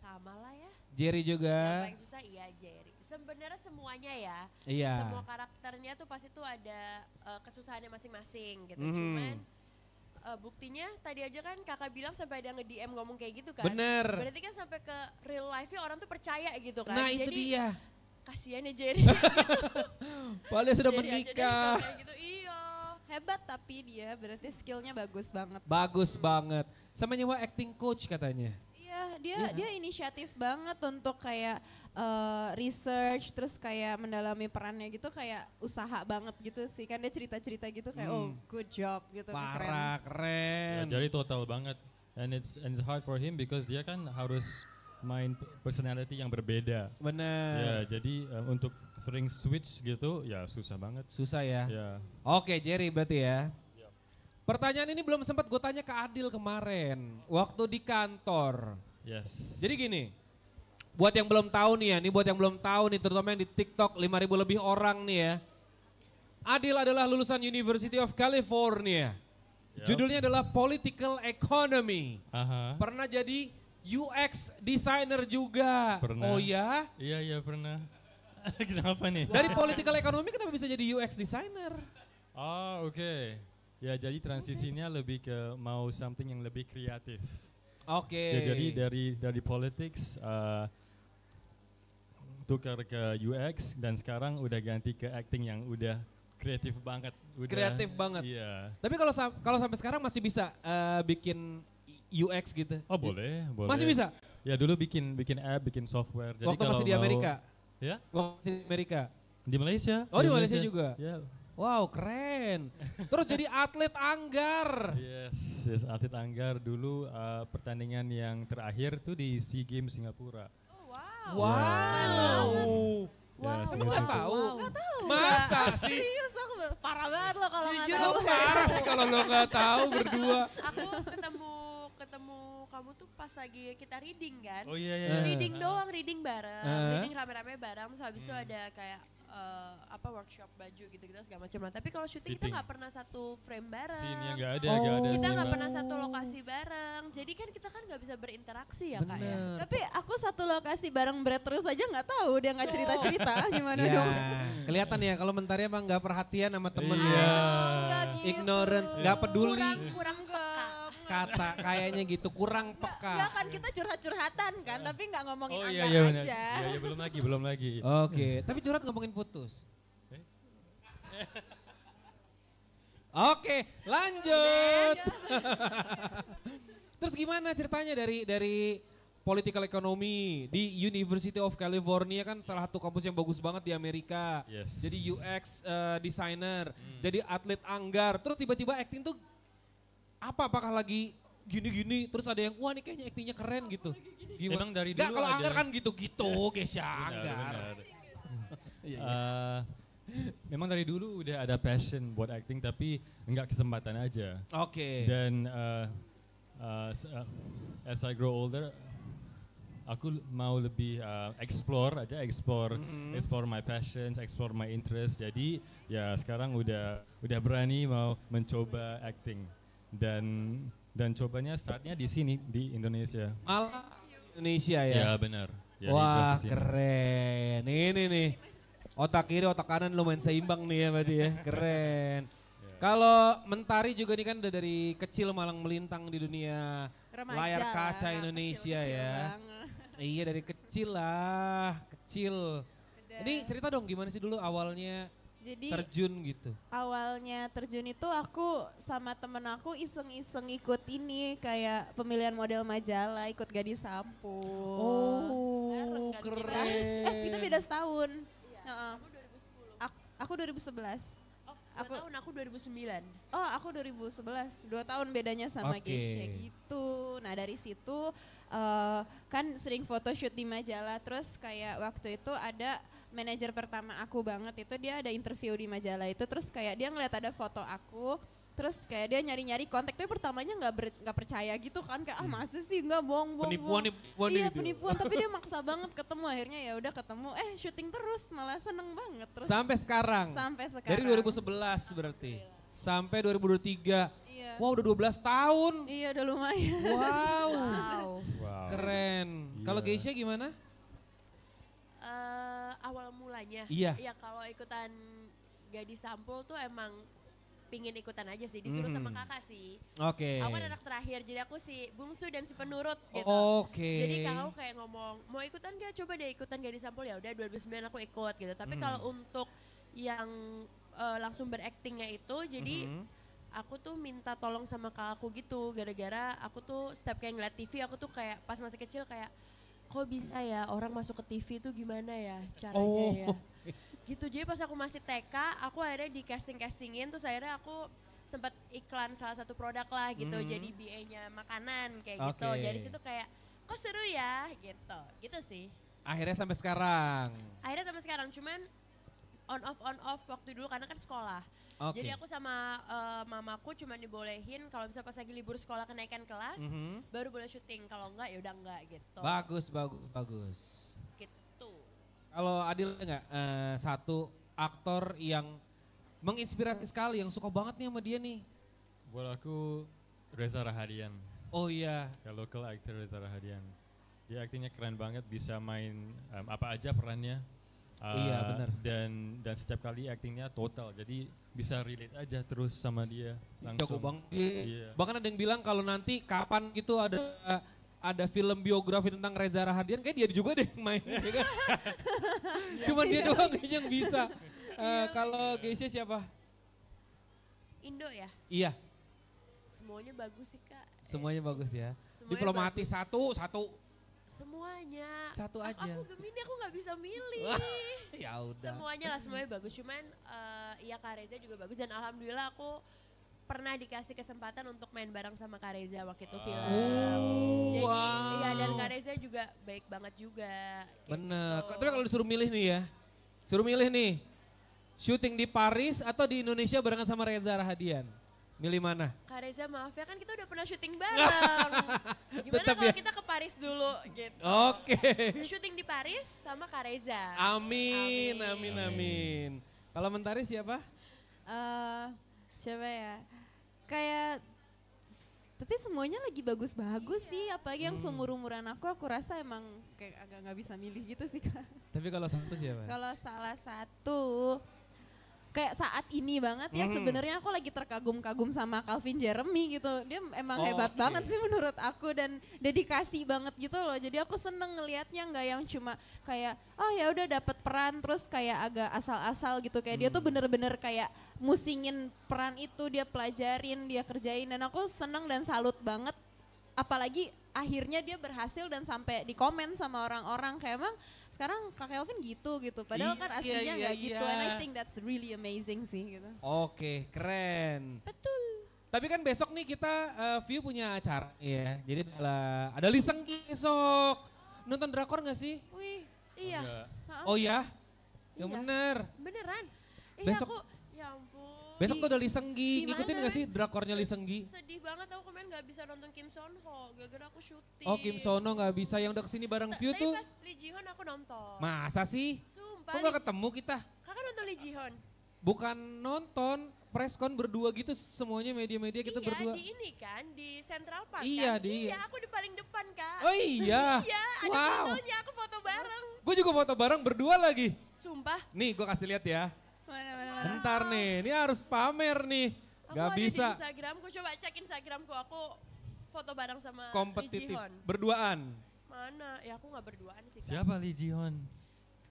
Sama lah ya. Jerry juga sebenarnya semuanya ya. Iya. Semua karakternya tuh pasti tuh ada uh, kesusahannya masing-masing gitu. Mm. Cuman uh, buktinya tadi aja kan kakak bilang sampai ada nge-DM ngomong kayak gitu kan. Bener. Berarti kan sampai ke real life-nya orang tuh percaya gitu kan. Nah Jadi, dia. Kasian ya Jerry. <laughs> Padahal sudah Jerry menikah. Aja gitu, iya. Hebat tapi dia berarti skillnya bagus banget. Bagus banget. Sama nyewa acting coach katanya dia yeah. dia inisiatif banget untuk kayak uh, research terus kayak mendalami perannya gitu kayak usaha banget gitu sih. Kan dia cerita-cerita gitu kayak oh, hmm. oh good job gitu Parah, keren. keren. Ya, jadi total banget and it's and it's hard for him because dia kan harus main personality yang berbeda. Benar. Ya, jadi um, untuk sering switch gitu ya susah banget. Susah ya. ya. Oke, Jerry berarti ya. Pertanyaan ini belum sempat gue tanya ke Adil kemarin waktu di kantor. Yes. Jadi gini, buat yang belum tahu nih ya, ini buat yang belum tahu nih terutama yang di TikTok 5000 lebih orang nih ya. Adil adalah lulusan University of California. Yep. Judulnya adalah Political Economy. Aha. Pernah jadi UX designer juga. Pernah. Oh ya? Iya, iya pernah. <laughs> kenapa nih? Dari political economy kenapa bisa jadi UX designer? Oh, oke. Okay. Ya, jadi transisinya okay. lebih ke mau something yang lebih kreatif. Oke. Okay. Ya jadi dari dari politics uh, tukar ke UX dan sekarang udah ganti ke acting yang udah kreatif banget. Udah, kreatif banget. Iya. Tapi kalau kalau sampai sekarang masih bisa uh, bikin UX gitu. Oh boleh, boleh. Masih bisa? Ya dulu bikin bikin app, bikin software. Jadi Waktu masih di Amerika. ya? Waktu masih di Amerika. Di Malaysia. Oh di, di Malaysia, Malaysia juga. Ya. Wow keren. Terus jadi atlet anggar. Yes, yes atlet anggar dulu uh, pertandingan yang terakhir tuh di Sea Games Singapura. Oh, wow. Wow. wow. wow. Ya, Kamu nggak tahu? Nggak tahu. Masa sih? Serius aku parah banget lo kalau nggak tahu. parah sih kalau lo gak tahu berdua. aku ketemu ketemu kamu tuh pas lagi kita reading kan? Oh iya iya. iya. Reading ah. doang, reading bareng, uh. reading rame-rame bareng. Terus habis itu uh, ada kayak uh, apa workshop baju gitu-gitu segala macam lah. Tapi kalau syuting kita nggak pernah satu frame bareng. scene ada, oh. gak ada. Kita nggak pernah satu lokasi bareng. Jadi kan kita kan nggak bisa berinteraksi ya kak ya. Tapi aku satu lokasi bareng Brad terus aja nggak tahu dia nggak oh. cerita-cerita <laughs> gimana yeah. dong. Kelihatan ya kalau mentari emang ya, nggak perhatian sama temen. Yeah. Ya. Oh, gitu. Ignorance, nggak peduli. Kurang, kurang kata kayaknya gitu kurang peka. Ya kan kita curhat-curhatan kan, tapi nggak ngomongin oh, iya, iya, aja. Iya, iya, belum lagi, belum lagi. Oke, okay. tapi curhat ngomongin putus. Eh? Oke, lanjut. Iya, iya. <laughs> Terus gimana ceritanya dari dari political economy di University of California kan salah satu kampus yang bagus banget di Amerika. Yes. Jadi UX uh, eh, designer, hmm. jadi atlet anggar. Terus tiba-tiba acting tuh apa apakah lagi gini-gini terus ada yang wah ini kayaknya aktingnya keren gitu. Gimana? Emang dari dulu kalau Anggar ya. kan gitu-gitu iya. guys ya Anggar. <laughs> Iya, iya. eh, memang dari dulu udah ada passion buat acting tapi nggak kesempatan aja. Oke. Okay. Dan uh, uh, as I grow older aku mau lebih uh, explore aja explore mm -hmm. explore my passions explore my interest jadi ya sekarang udah udah berani mau mencoba acting dan dan cobanya startnya di sini di Indonesia. Al Indonesia ya. Ya benar. Ya, Wah keren. Ini nih otak kiri otak kanan lumayan seimbang nih ya berarti ya. Keren. <laughs> Ya. Kalau Mentari juga nih kan udah dari kecil malang melintang di dunia Remaja layar kaca lah, Indonesia kecil ya. Kecil Iya dari kecil lah, kecil. Ini cerita dong gimana sih dulu awalnya jadi terjun gitu. Awalnya terjun itu aku sama temen aku iseng-iseng ikut ini kayak pemilihan model majalah, ikut gadis sapu. Oh, Bareng, kan keren. Kita. <laughs> Eh, kita beda setahun. Iya. Uh -uh. Aku 2010. Aku, aku 2011 aku tahun aku 2009. Oh, aku 2011. Dua tahun bedanya sama okay. Geisha gitu. Nah, dari situ uh, kan sering photoshoot di majalah. Terus kayak waktu itu ada manajer pertama aku banget itu dia ada interview di majalah itu terus kayak dia ngeliat ada foto aku terus kayak dia nyari-nyari kontak tapi pertamanya nggak nggak percaya gitu kan kayak ah hmm. masa sih nggak bohong bohong penipuan bohong. penipuan iya gitu. penipuan tapi dia <laughs> maksa banget ketemu akhirnya ya udah ketemu eh syuting terus malah seneng banget terus sampai sekarang sampai sekarang dari 2011 berarti sampai 2023 Iya. Wow udah 12 tahun. Iya udah lumayan. Wow. wow. Keren. Yeah. Kalau Geisha gimana? Eh, uh, awal mulanya. Iya. Ya kalau ikutan gadis sampul tuh emang pingin ikutan aja sih disuruh hmm. sama kakak sih. Oke. Okay. Aku kan anak terakhir jadi aku sih bungsu dan si penurut gitu. Oke. Okay. Jadi kakak kayak ngomong mau ikutan gak coba deh ikutan gadis sampul ya udah 2009 aku ikut gitu. Tapi hmm. kalau untuk yang uh, langsung beraktingnya itu jadi -hmm. aku tuh minta tolong sama kakakku gitu gara-gara aku tuh setiap kayak ngeliat TV aku tuh kayak pas masih kecil kayak kok bisa ya orang masuk ke TV itu gimana ya caranya oh. ya. Gitu, jadi pas aku masih TK, aku akhirnya di casting-castingin, terus akhirnya aku sempat iklan salah satu produk lah gitu, -hmm. jadi BA-nya makanan kayak okay. gitu. Jadi situ kayak, kok seru ya gitu, gitu sih. Akhirnya sampai sekarang? Akhirnya sampai sekarang, cuman on off on off waktu dulu karena kan sekolah. Okay. Jadi aku sama uh, mamaku cuma dibolehin kalau bisa pas lagi libur sekolah kenaikan kelas mm -hmm. baru boleh syuting. Kalau enggak ya udah enggak gitu. Bagus, bagus, bagus. Gitu. Kalau Adil enggak uh, satu aktor yang menginspirasi sekali yang suka banget nih sama dia nih. Buat aku Reza Rahadian. Oh iya. Kalau ya, local actor Reza Rahadian. Dia aktingnya keren banget, bisa main um, apa aja perannya Uh, iya eh, benar. Dan dan setiap kali aktingnya total, jadi bisa relate aja terus sama dia langsung. Cukup bang. Iya. Bahkan ada yang bilang kalau nanti kapan gitu ada ada film biografi tentang Reza Rahardian kayak dia juga deh yang main. <laughs> ya kan? <laughs> Cuman dia iya. doang yang bisa. Uh, kalau Geisha siapa? Indo ya? Iya. Semuanya bagus sih kak. Semuanya eh, bagus ya. Semuanya diplomatis bagus. satu, satu. Semuanya. Satu aja. Aku, aku Gemini aku nggak bisa milih. ya udah. Semuanya lah semuanya bagus. Cuman uh, ya Kak juga bagus dan alhamdulillah aku pernah dikasih kesempatan untuk main bareng sama Kak waktu itu film. Oh, Jadi iya, wow. ya dan Kak juga baik banget juga. Gitu. terus Tapi kalau disuruh milih nih ya. Suruh milih nih. Syuting di Paris atau di Indonesia barengan sama Reza Rahadian? Milih mana? Kak Reza maaf ya kan kita udah pernah syuting <laughs> bareng. Gimana Tetap kalau ya? kita ke Paris dulu gitu. Oke. Okay. Syuting di Paris sama Kak Reza. Amin, amin, amin. amin. Kalau mentari siapa? Uh, siapa ya? Kayak tapi semuanya lagi bagus-bagus iya. sih apalagi yang hmm. seumur umuran aku aku rasa emang kayak agak nggak bisa milih gitu sih kak tapi kalau satu siapa kalau salah satu kayak saat ini banget ya mm sebenarnya aku lagi terkagum-kagum sama Calvin Jeremy gitu. Dia emang oh, hebat okay. banget sih menurut aku dan dedikasi banget gitu loh. Jadi aku seneng ngelihatnya nggak yang cuma kayak oh ya udah dapat peran terus kayak agak asal-asal gitu kayak hmm. dia tuh hmm. bener-bener kayak musingin peran itu dia pelajarin dia kerjain dan aku seneng dan salut banget apalagi akhirnya dia berhasil dan sampai dikomen sama orang-orang kayak emang sekarang Kak Kelvin gitu gitu padahal iya, kan iya, aslinya nggak iya, iya, gitu and I think that's really amazing sih gitu. Oke, okay, keren. Betul. Tapi kan besok nih kita uh, view punya acara ya. Jadi adalah ada Liseng besok. Nonton drakor nggak sih? Wih, iya. Oh, oh ya? Yang iya. bener. Beneran. Iya, besok aku Besok tuh udah Lisenggi, ngikutin gak sih drakornya Lisenggi? Sedih banget aku kemarin gak bisa nonton Kim Son Ho, gara-gara aku syuting. Oh Kim Son Ho gak bisa, yang udah kesini bareng View tuh. Tapi pas Lee Ji Hoon aku nonton. Masa sih? Sumpah. Kok gak ketemu kita? Kakak nonton Lee Ji Hoon? Bukan nonton, preskon berdua gitu semuanya media-media kita iya, berdua. Iya di ini kan di Central Park iya, kan? Di... Iya aku di paling depan kak. Oh iya. <laughs> iya ada wow. fotonya aku foto bareng. Gue juga foto bareng berdua lagi. Sumpah. Nih gue kasih lihat ya. Mana, mana, mana. Bentar nih, ini harus pamer nih. Aku Gak bisa. Di aku coba cek Instagramku. Aku foto bareng sama Kompetitif. Berduaan. Mana? Ya aku gak berduaan sih. Kan? Siapa Lee Jihon?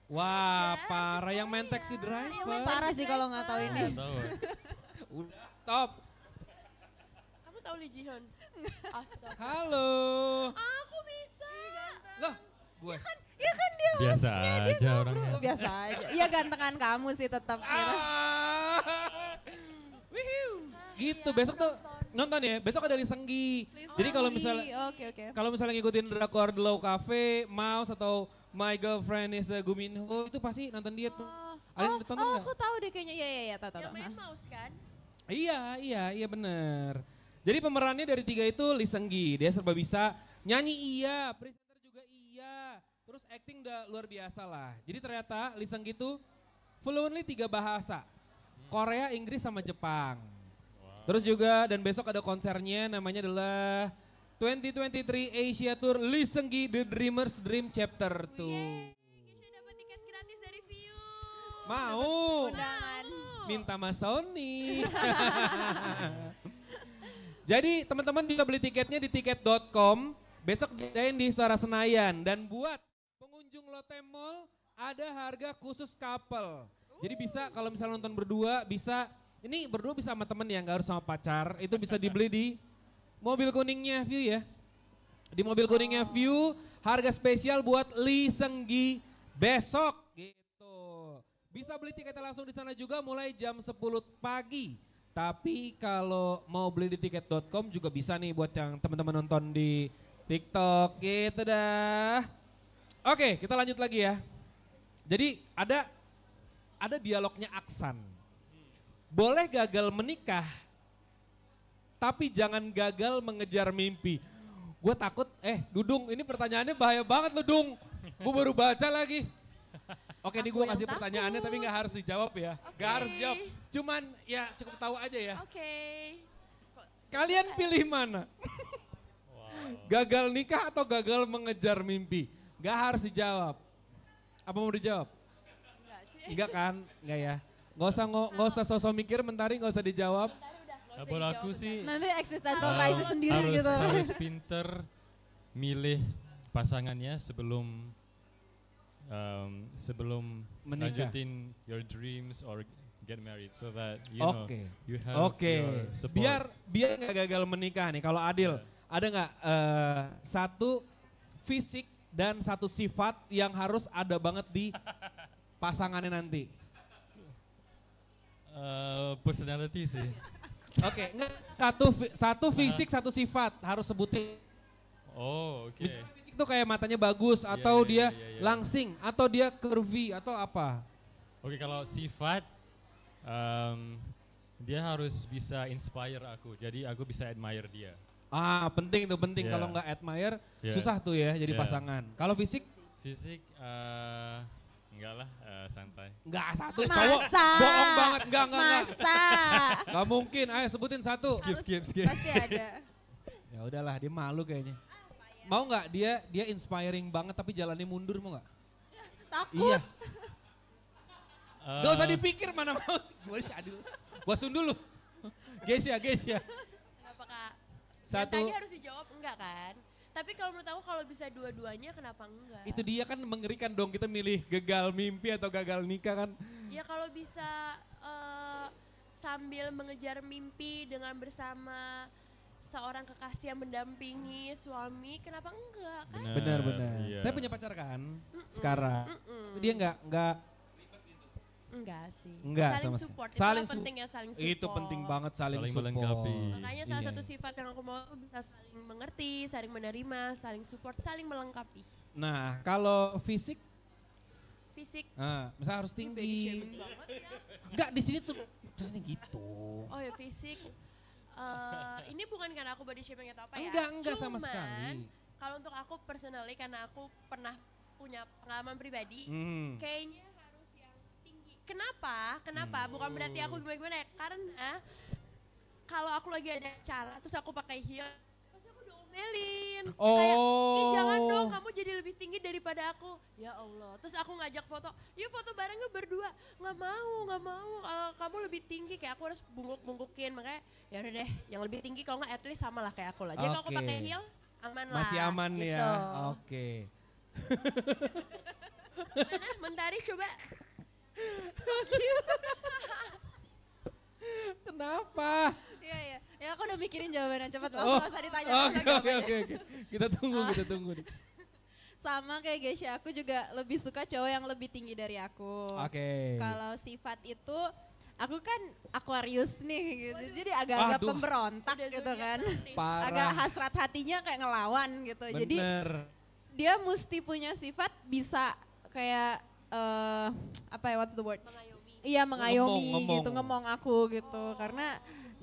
Wah, ya, parah yang main taxi ya? driver. Ya, parah sih kalau gak tahu ini. <laughs> Udah, stop. Kamu tahu Lee Jihon? <laughs> Astaga. Halo. Aku bisa. Loh, gue. Ya kan, ya kan dia biasa hostnya, dia aja orangnya. biasa aja. Iya gantengan kamu sih tetap. gitu, ya, besok tuh nonton ya. Besok ada Lisenggi. Jadi kalau misalnya okay, okay. kalau misalnya ngikutin Drakor The Low Cafe, Mouse atau My Girlfriend is a Guminho, itu pasti nonton dia tuh. Oh, oh, oh, aku tahu deh kayaknya. Iya, iya, iya, tahu, tahu. Yang main Mouse kan? Iya, iya, iya benar Jadi pemerannya dari tiga itu Lisenggi, dia serba bisa, nyanyi iya, proses acting udah luar biasa lah. Jadi ternyata Liseng gitu fluently tiga bahasa. Korea, Inggris sama Jepang. Wow. Terus juga dan besok ada konsernya namanya adalah 2023 Asia Tour Lisenggi The Dreamers Dream Chapter 2. Yeay, dapat tiket gratis dari View. Mau. Undangan. Minta Mas Sony. <laughs> Jadi teman-teman bisa beli tiketnya di tiket.com. Besok diadain di Istora Senayan dan buat Lotte Mall ada harga khusus couple. Jadi bisa kalau misalnya nonton berdua bisa ini berdua bisa sama temen ya nggak harus sama pacar. Itu bisa dibeli di mobil kuningnya View ya. Di mobil kuningnya View harga spesial buat Li Senggi besok gitu. Bisa beli tiketnya langsung di sana juga mulai jam 10 pagi. Tapi kalau mau beli di tiket.com juga bisa nih buat yang teman-teman nonton di TikTok gitu dah. Oke, kita lanjut lagi ya. Jadi ada ada dialognya Aksan. Boleh gagal menikah, tapi jangan gagal mengejar mimpi. Gue takut, eh Dudung ini pertanyaannya bahaya banget lu Dung. Gue baru baca lagi. Oke, ini gue kasih takut. pertanyaannya tapi gak harus dijawab ya. Okay. Gak harus jawab, cuman ya cukup tahu aja ya. Oke. Okay. Kalian pilih mana? Wow. <laughs> gagal nikah atau gagal mengejar mimpi? Gak harus dijawab. Apa mau dijawab? Enggak sih. Enggak kan? Enggak ya. Gak usah nggak ng usah sosok mikir mentari nggak usah dijawab. boleh aku sih nanti existential uh, crisis sendiri harus, gitu. Harus <laughs> pinter milih pasangannya sebelum um, sebelum Menikah. lanjutin your dreams or get married so that you know you have okay. your support. Biar biar nggak gagal menikah nih kalau adil. Iya. Ada nggak eh, satu fisik dan satu sifat yang harus ada banget di pasangannya nanti? Uh, personality sih. Oke, okay, satu satu nah. fisik, satu sifat harus sebutin. Oh, oke. Okay. fisik tuh kayak matanya bagus iya, atau yeah, dia yeah, yeah, yeah. langsing atau dia curvy atau apa? Oke, okay, kalau sifat um, dia harus bisa inspire aku. Jadi aku bisa admire dia. Ah, penting tuh, penting. Yeah. Kalau iya. nggak admire, yeah. susah tuh ya jadi yeah. pasangan. Kalau fisik? Fisik uh, enggak lah, uh, santai. Enggak, satu Masa? cowok bohong banget. Enggak, enggak, Masa? enggak. <laughs> mungkin. Ayo sebutin satu. Skip, skip, skip. Pasti ada. <laughs> ya udahlah, dia malu kayaknya. mau nggak dia dia inspiring banget tapi jalannya mundur mau nggak? Takut. Iya. Uh, Gak usah eh. dipikir mana mau gua sih Adil? Gua sundul lu. Guys ya, guys ya. Satu. tadi harus dijawab enggak kan? Tapi kalau menurut aku kalau bisa dua-duanya kenapa enggak? Itu dia kan mengerikan dong kita milih gagal mimpi atau gagal nikah kan. Ya kalau bisa uh, sambil mengejar mimpi dengan bersama seorang kekasih yang mendampingi suami, kenapa enggak kan? Benar benar. Iya. Tapi punya pacar kan? Mm -mm. Sekarang. Mm -mm. Dia enggak enggak Enggak sih. Enggak saling sama support. Itu kan saling itu penting saling support. Itu penting banget saling, saling support. melengkapi. Makanya salah iya. satu sifat yang aku mau bisa saling mengerti, saling menerima, saling support, saling melengkapi. Nah, kalau fisik fisik. Nah, misalnya harus tinggi. Ya. Enggak, ya. di sini tuh terus terusnya gitu. Oh ya fisik. Uh, ini bukan karena aku body shaming atau apa ya. Enggak, enggak Cuman, sama sekali. Kalau untuk aku personally karena aku pernah punya pengalaman pribadi, hmm. kayaknya kenapa kenapa hmm. bukan berarti aku gimana gimana ya karena eh, kalau aku lagi ada acara terus aku pakai heel pasti aku diomelin oh. kayak eh, jangan dong kamu jadi lebih tinggi daripada aku ya allah terus aku ngajak foto yuk foto barengnya berdua nggak mau nggak mau uh, kamu lebih tinggi kayak aku harus bungkuk bungkukin makanya ya udah deh yang lebih tinggi kalau nggak at least sama lah kayak aku lah jadi okay. kalau aku pakai heel aman lah masih aman ya? gitu. ya oke okay. <laughs> Mana mentari coba <laughs> Kenapa? Iya iya. Ya aku udah mikirin jawabannya cepat lah. Oh, usah ditanya. Oh, oke oke oke. Kita tunggu ah. kita tunggu nih. <laughs> Sama kayak Gesha, aku juga lebih suka cowok yang lebih tinggi dari aku. Oke. Okay. Kalau sifat itu aku kan Aquarius nih gitu. Jadi agak-agak pemberontak Udah gitu kan. Parah. Agak hasrat hatinya kayak ngelawan gitu. Bener. Jadi dia mesti punya sifat bisa kayak uh, apa ya what's the word? Mengayomi. Iya mengayomi ngomong, ngomong. gitu ngemong aku gitu oh. karena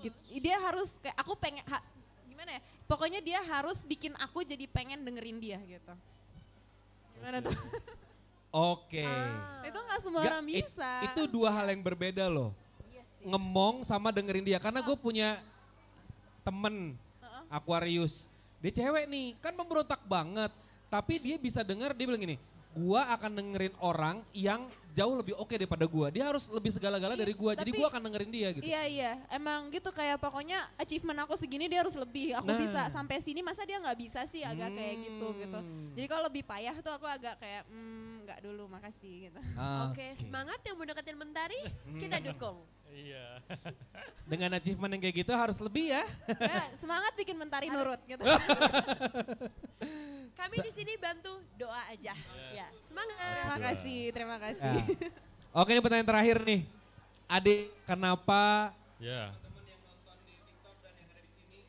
gitu, dia harus kayak aku pengen ha, gimana ya? Pokoknya dia harus bikin aku jadi pengen dengerin dia gitu. Gimana okay. tuh? Oke. Okay. Ah. Itu nggak semua orang bisa. It, itu dua hal yang berbeda loh. Iya ngemong sama dengerin dia karena gue ah. punya temen Aquarius. Dia cewek nih, kan memberontak banget. Tapi dia bisa denger dia bilang gini, gua akan dengerin orang yang jauh lebih oke okay daripada gua. Dia harus lebih segala-gala iya, dari gua. jadi gua akan dengerin dia gitu. Iya iya, emang gitu kayak pokoknya achievement aku segini dia harus lebih. Aku nah. bisa sampai sini masa dia nggak bisa sih agak hmm. kayak gitu gitu. Hmm. Jadi kalau lebih payah tuh aku agak kayak hmm nggak dulu makasih gitu. Ah, oke, okay. semangat yang mau deketin mentari eh, hmm. kita dukung. Iya. <laughs> Dengan achievement yang kayak gitu harus lebih ya. ya semangat bikin mentari harus. nurut gitu. <laughs> Kami Sa di sini bantu doa aja. Iya. Ya, semangat. Terima kasih, terima kasih. Yeah. <laughs> Oke, ini pertanyaan terakhir nih. Adik, kenapa yeah.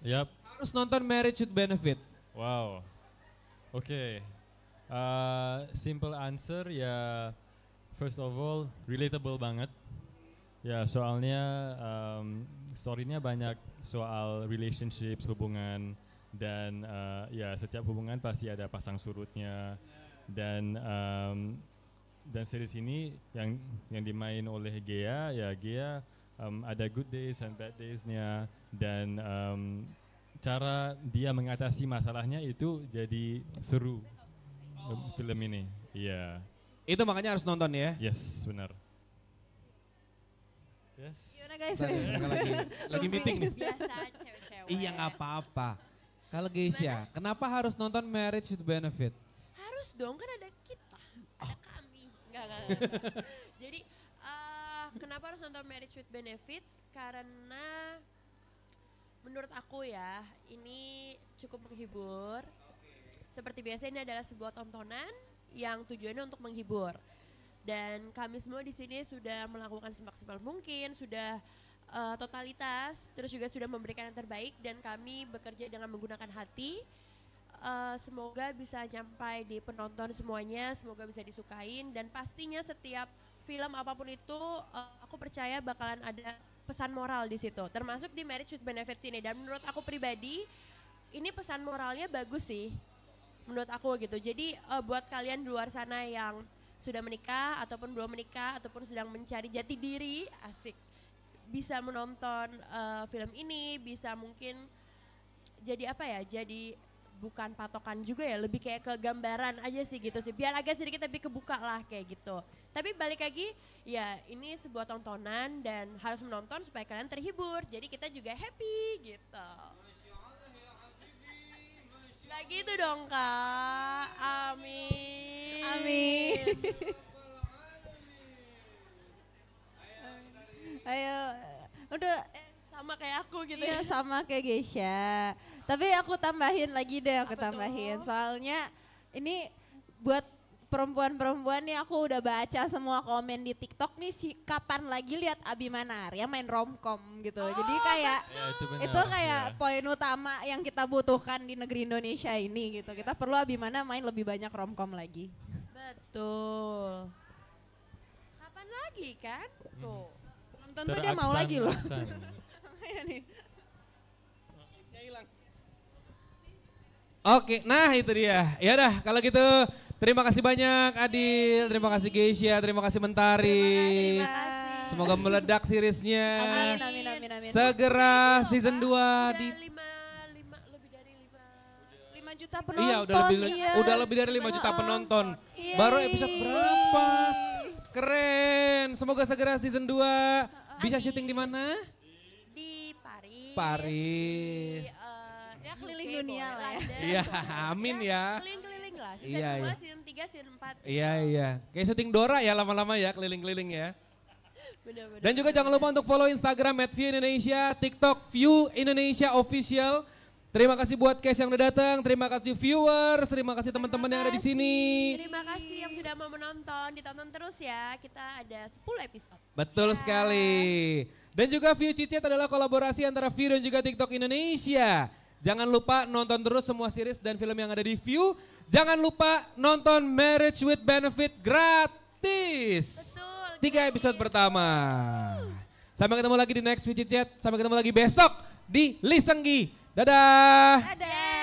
yep. harus nonton Marriage with Benefit? Wow. Oke. Okay. Uh, eh, simple answer ya first of all relatable banget. Ya, soalnya um, story-nya banyak soal relationships, hubungan dan uh, ya setiap hubungan pasti ada pasang surutnya dan um, dan series ini yang yang dimain oleh Gea ya Gea um, ada good days and bad daysnya dan um, cara dia mengatasi masalahnya itu jadi seru oh. film ini iya yeah. itu makanya harus nonton ya yes benar yes gimana guys ya, lagi lagi meeting nih iya nggak apa-apa kalau Geisha, ya, Gimana? kenapa harus nonton Marriage with Benefit? Harus dong, kan ada kita, ah. ada oh. kami. Enggak, enggak, enggak. <laughs> Jadi uh, kenapa harus nonton Marriage with Benefits? Karena menurut aku ya, ini cukup menghibur. Seperti biasa ini adalah sebuah tontonan yang tujuannya untuk menghibur. Dan kami semua di sini sudah melakukan semaksimal mungkin, sudah uh, totalitas, terus juga sudah memberikan yang terbaik dan kami bekerja dengan menggunakan hati. Uh, semoga bisa nyampai di penonton semuanya, semoga bisa disukain dan pastinya setiap film apapun itu uh, aku percaya bakalan ada pesan moral di situ, termasuk di Marriage with Benefits ini. Dan menurut aku pribadi ini pesan moralnya bagus sih menurut aku gitu. Jadi uh, buat kalian di luar sana yang sudah menikah ataupun belum menikah ataupun sedang mencari jati diri, asik bisa menonton uh, film ini, bisa mungkin jadi apa ya? Jadi bukan patokan juga ya, lebih kayak ke gambaran aja sih gitu sih. Biar agak sedikit tapi kebuka lah kayak gitu. Tapi balik lagi, ya ini sebuah tontonan dan harus menonton supaya kalian terhibur. Jadi kita juga happy gitu. nggak gitu dong kak, amin. Amin. <laughs> Ayo, udah eh, sama kayak aku gitu iya, ya. sama kayak Geisha. Tapi aku tambahin lagi deh, aku Apa tambahin. Tuh? Soalnya ini buat perempuan-perempuan nih aku udah baca semua komen di TikTok nih si kapan lagi lihat Abi ya main romcom gitu. Oh, Jadi kayak ya, itu, benar, itu kayak ya. poin utama yang kita butuhkan di negeri Indonesia ini gitu. Iya. Kita perlu Abi Mana main lebih banyak romcom lagi. Betul. Kapan lagi kan? Tuh tentu dia mau lagi loh. <laughs> Iya Oke, nah itu dia. Ya dah, kalau gitu terima kasih banyak Adil, terima kasih Geisha, terima kasih Mentari. Terima kasih. Terima kasih. Semoga meledak seriesnya. Amin, amin, amin, amin. Segera season 2 di juta iya, penonton. Iya, udah lebih iya. udah lebih dari 5 juta penonton. Yeay. Baru episode berapa? Keren. Semoga segera season 2 bisa syuting di mana? Di Paris. Paris. Di, uh, ya keliling UK, dunia lah ya. Iya, <laughs> amin ya. Keliling-keliling lah. Season iya, 2, iya. season 3, season 4. Iya, gitu. iya. Kayak syuting Dora ya lama-lama ya, keliling-keliling ya. Benar-benar. Dan juga benar. jangan lupa untuk follow Instagram at View Indonesia, TikTok View Indonesia Official, Terima kasih buat case yang udah datang, terima kasih viewers, terima kasih teman-teman yang ada di sini. Terima kasih yang sudah mau menonton, ditonton terus ya. Kita ada 10 episode. Betul yeah. sekali. Dan juga View Cicit adalah kolaborasi antara View dan juga TikTok Indonesia. Jangan lupa nonton terus semua series dan film yang ada di View. Jangan lupa nonton Marriage with Benefit gratis. Betul. Tiga episode pertama. Sampai ketemu lagi di next View Cicit. Sampai ketemu lagi besok di Lisenggi. Dadah. Dadah.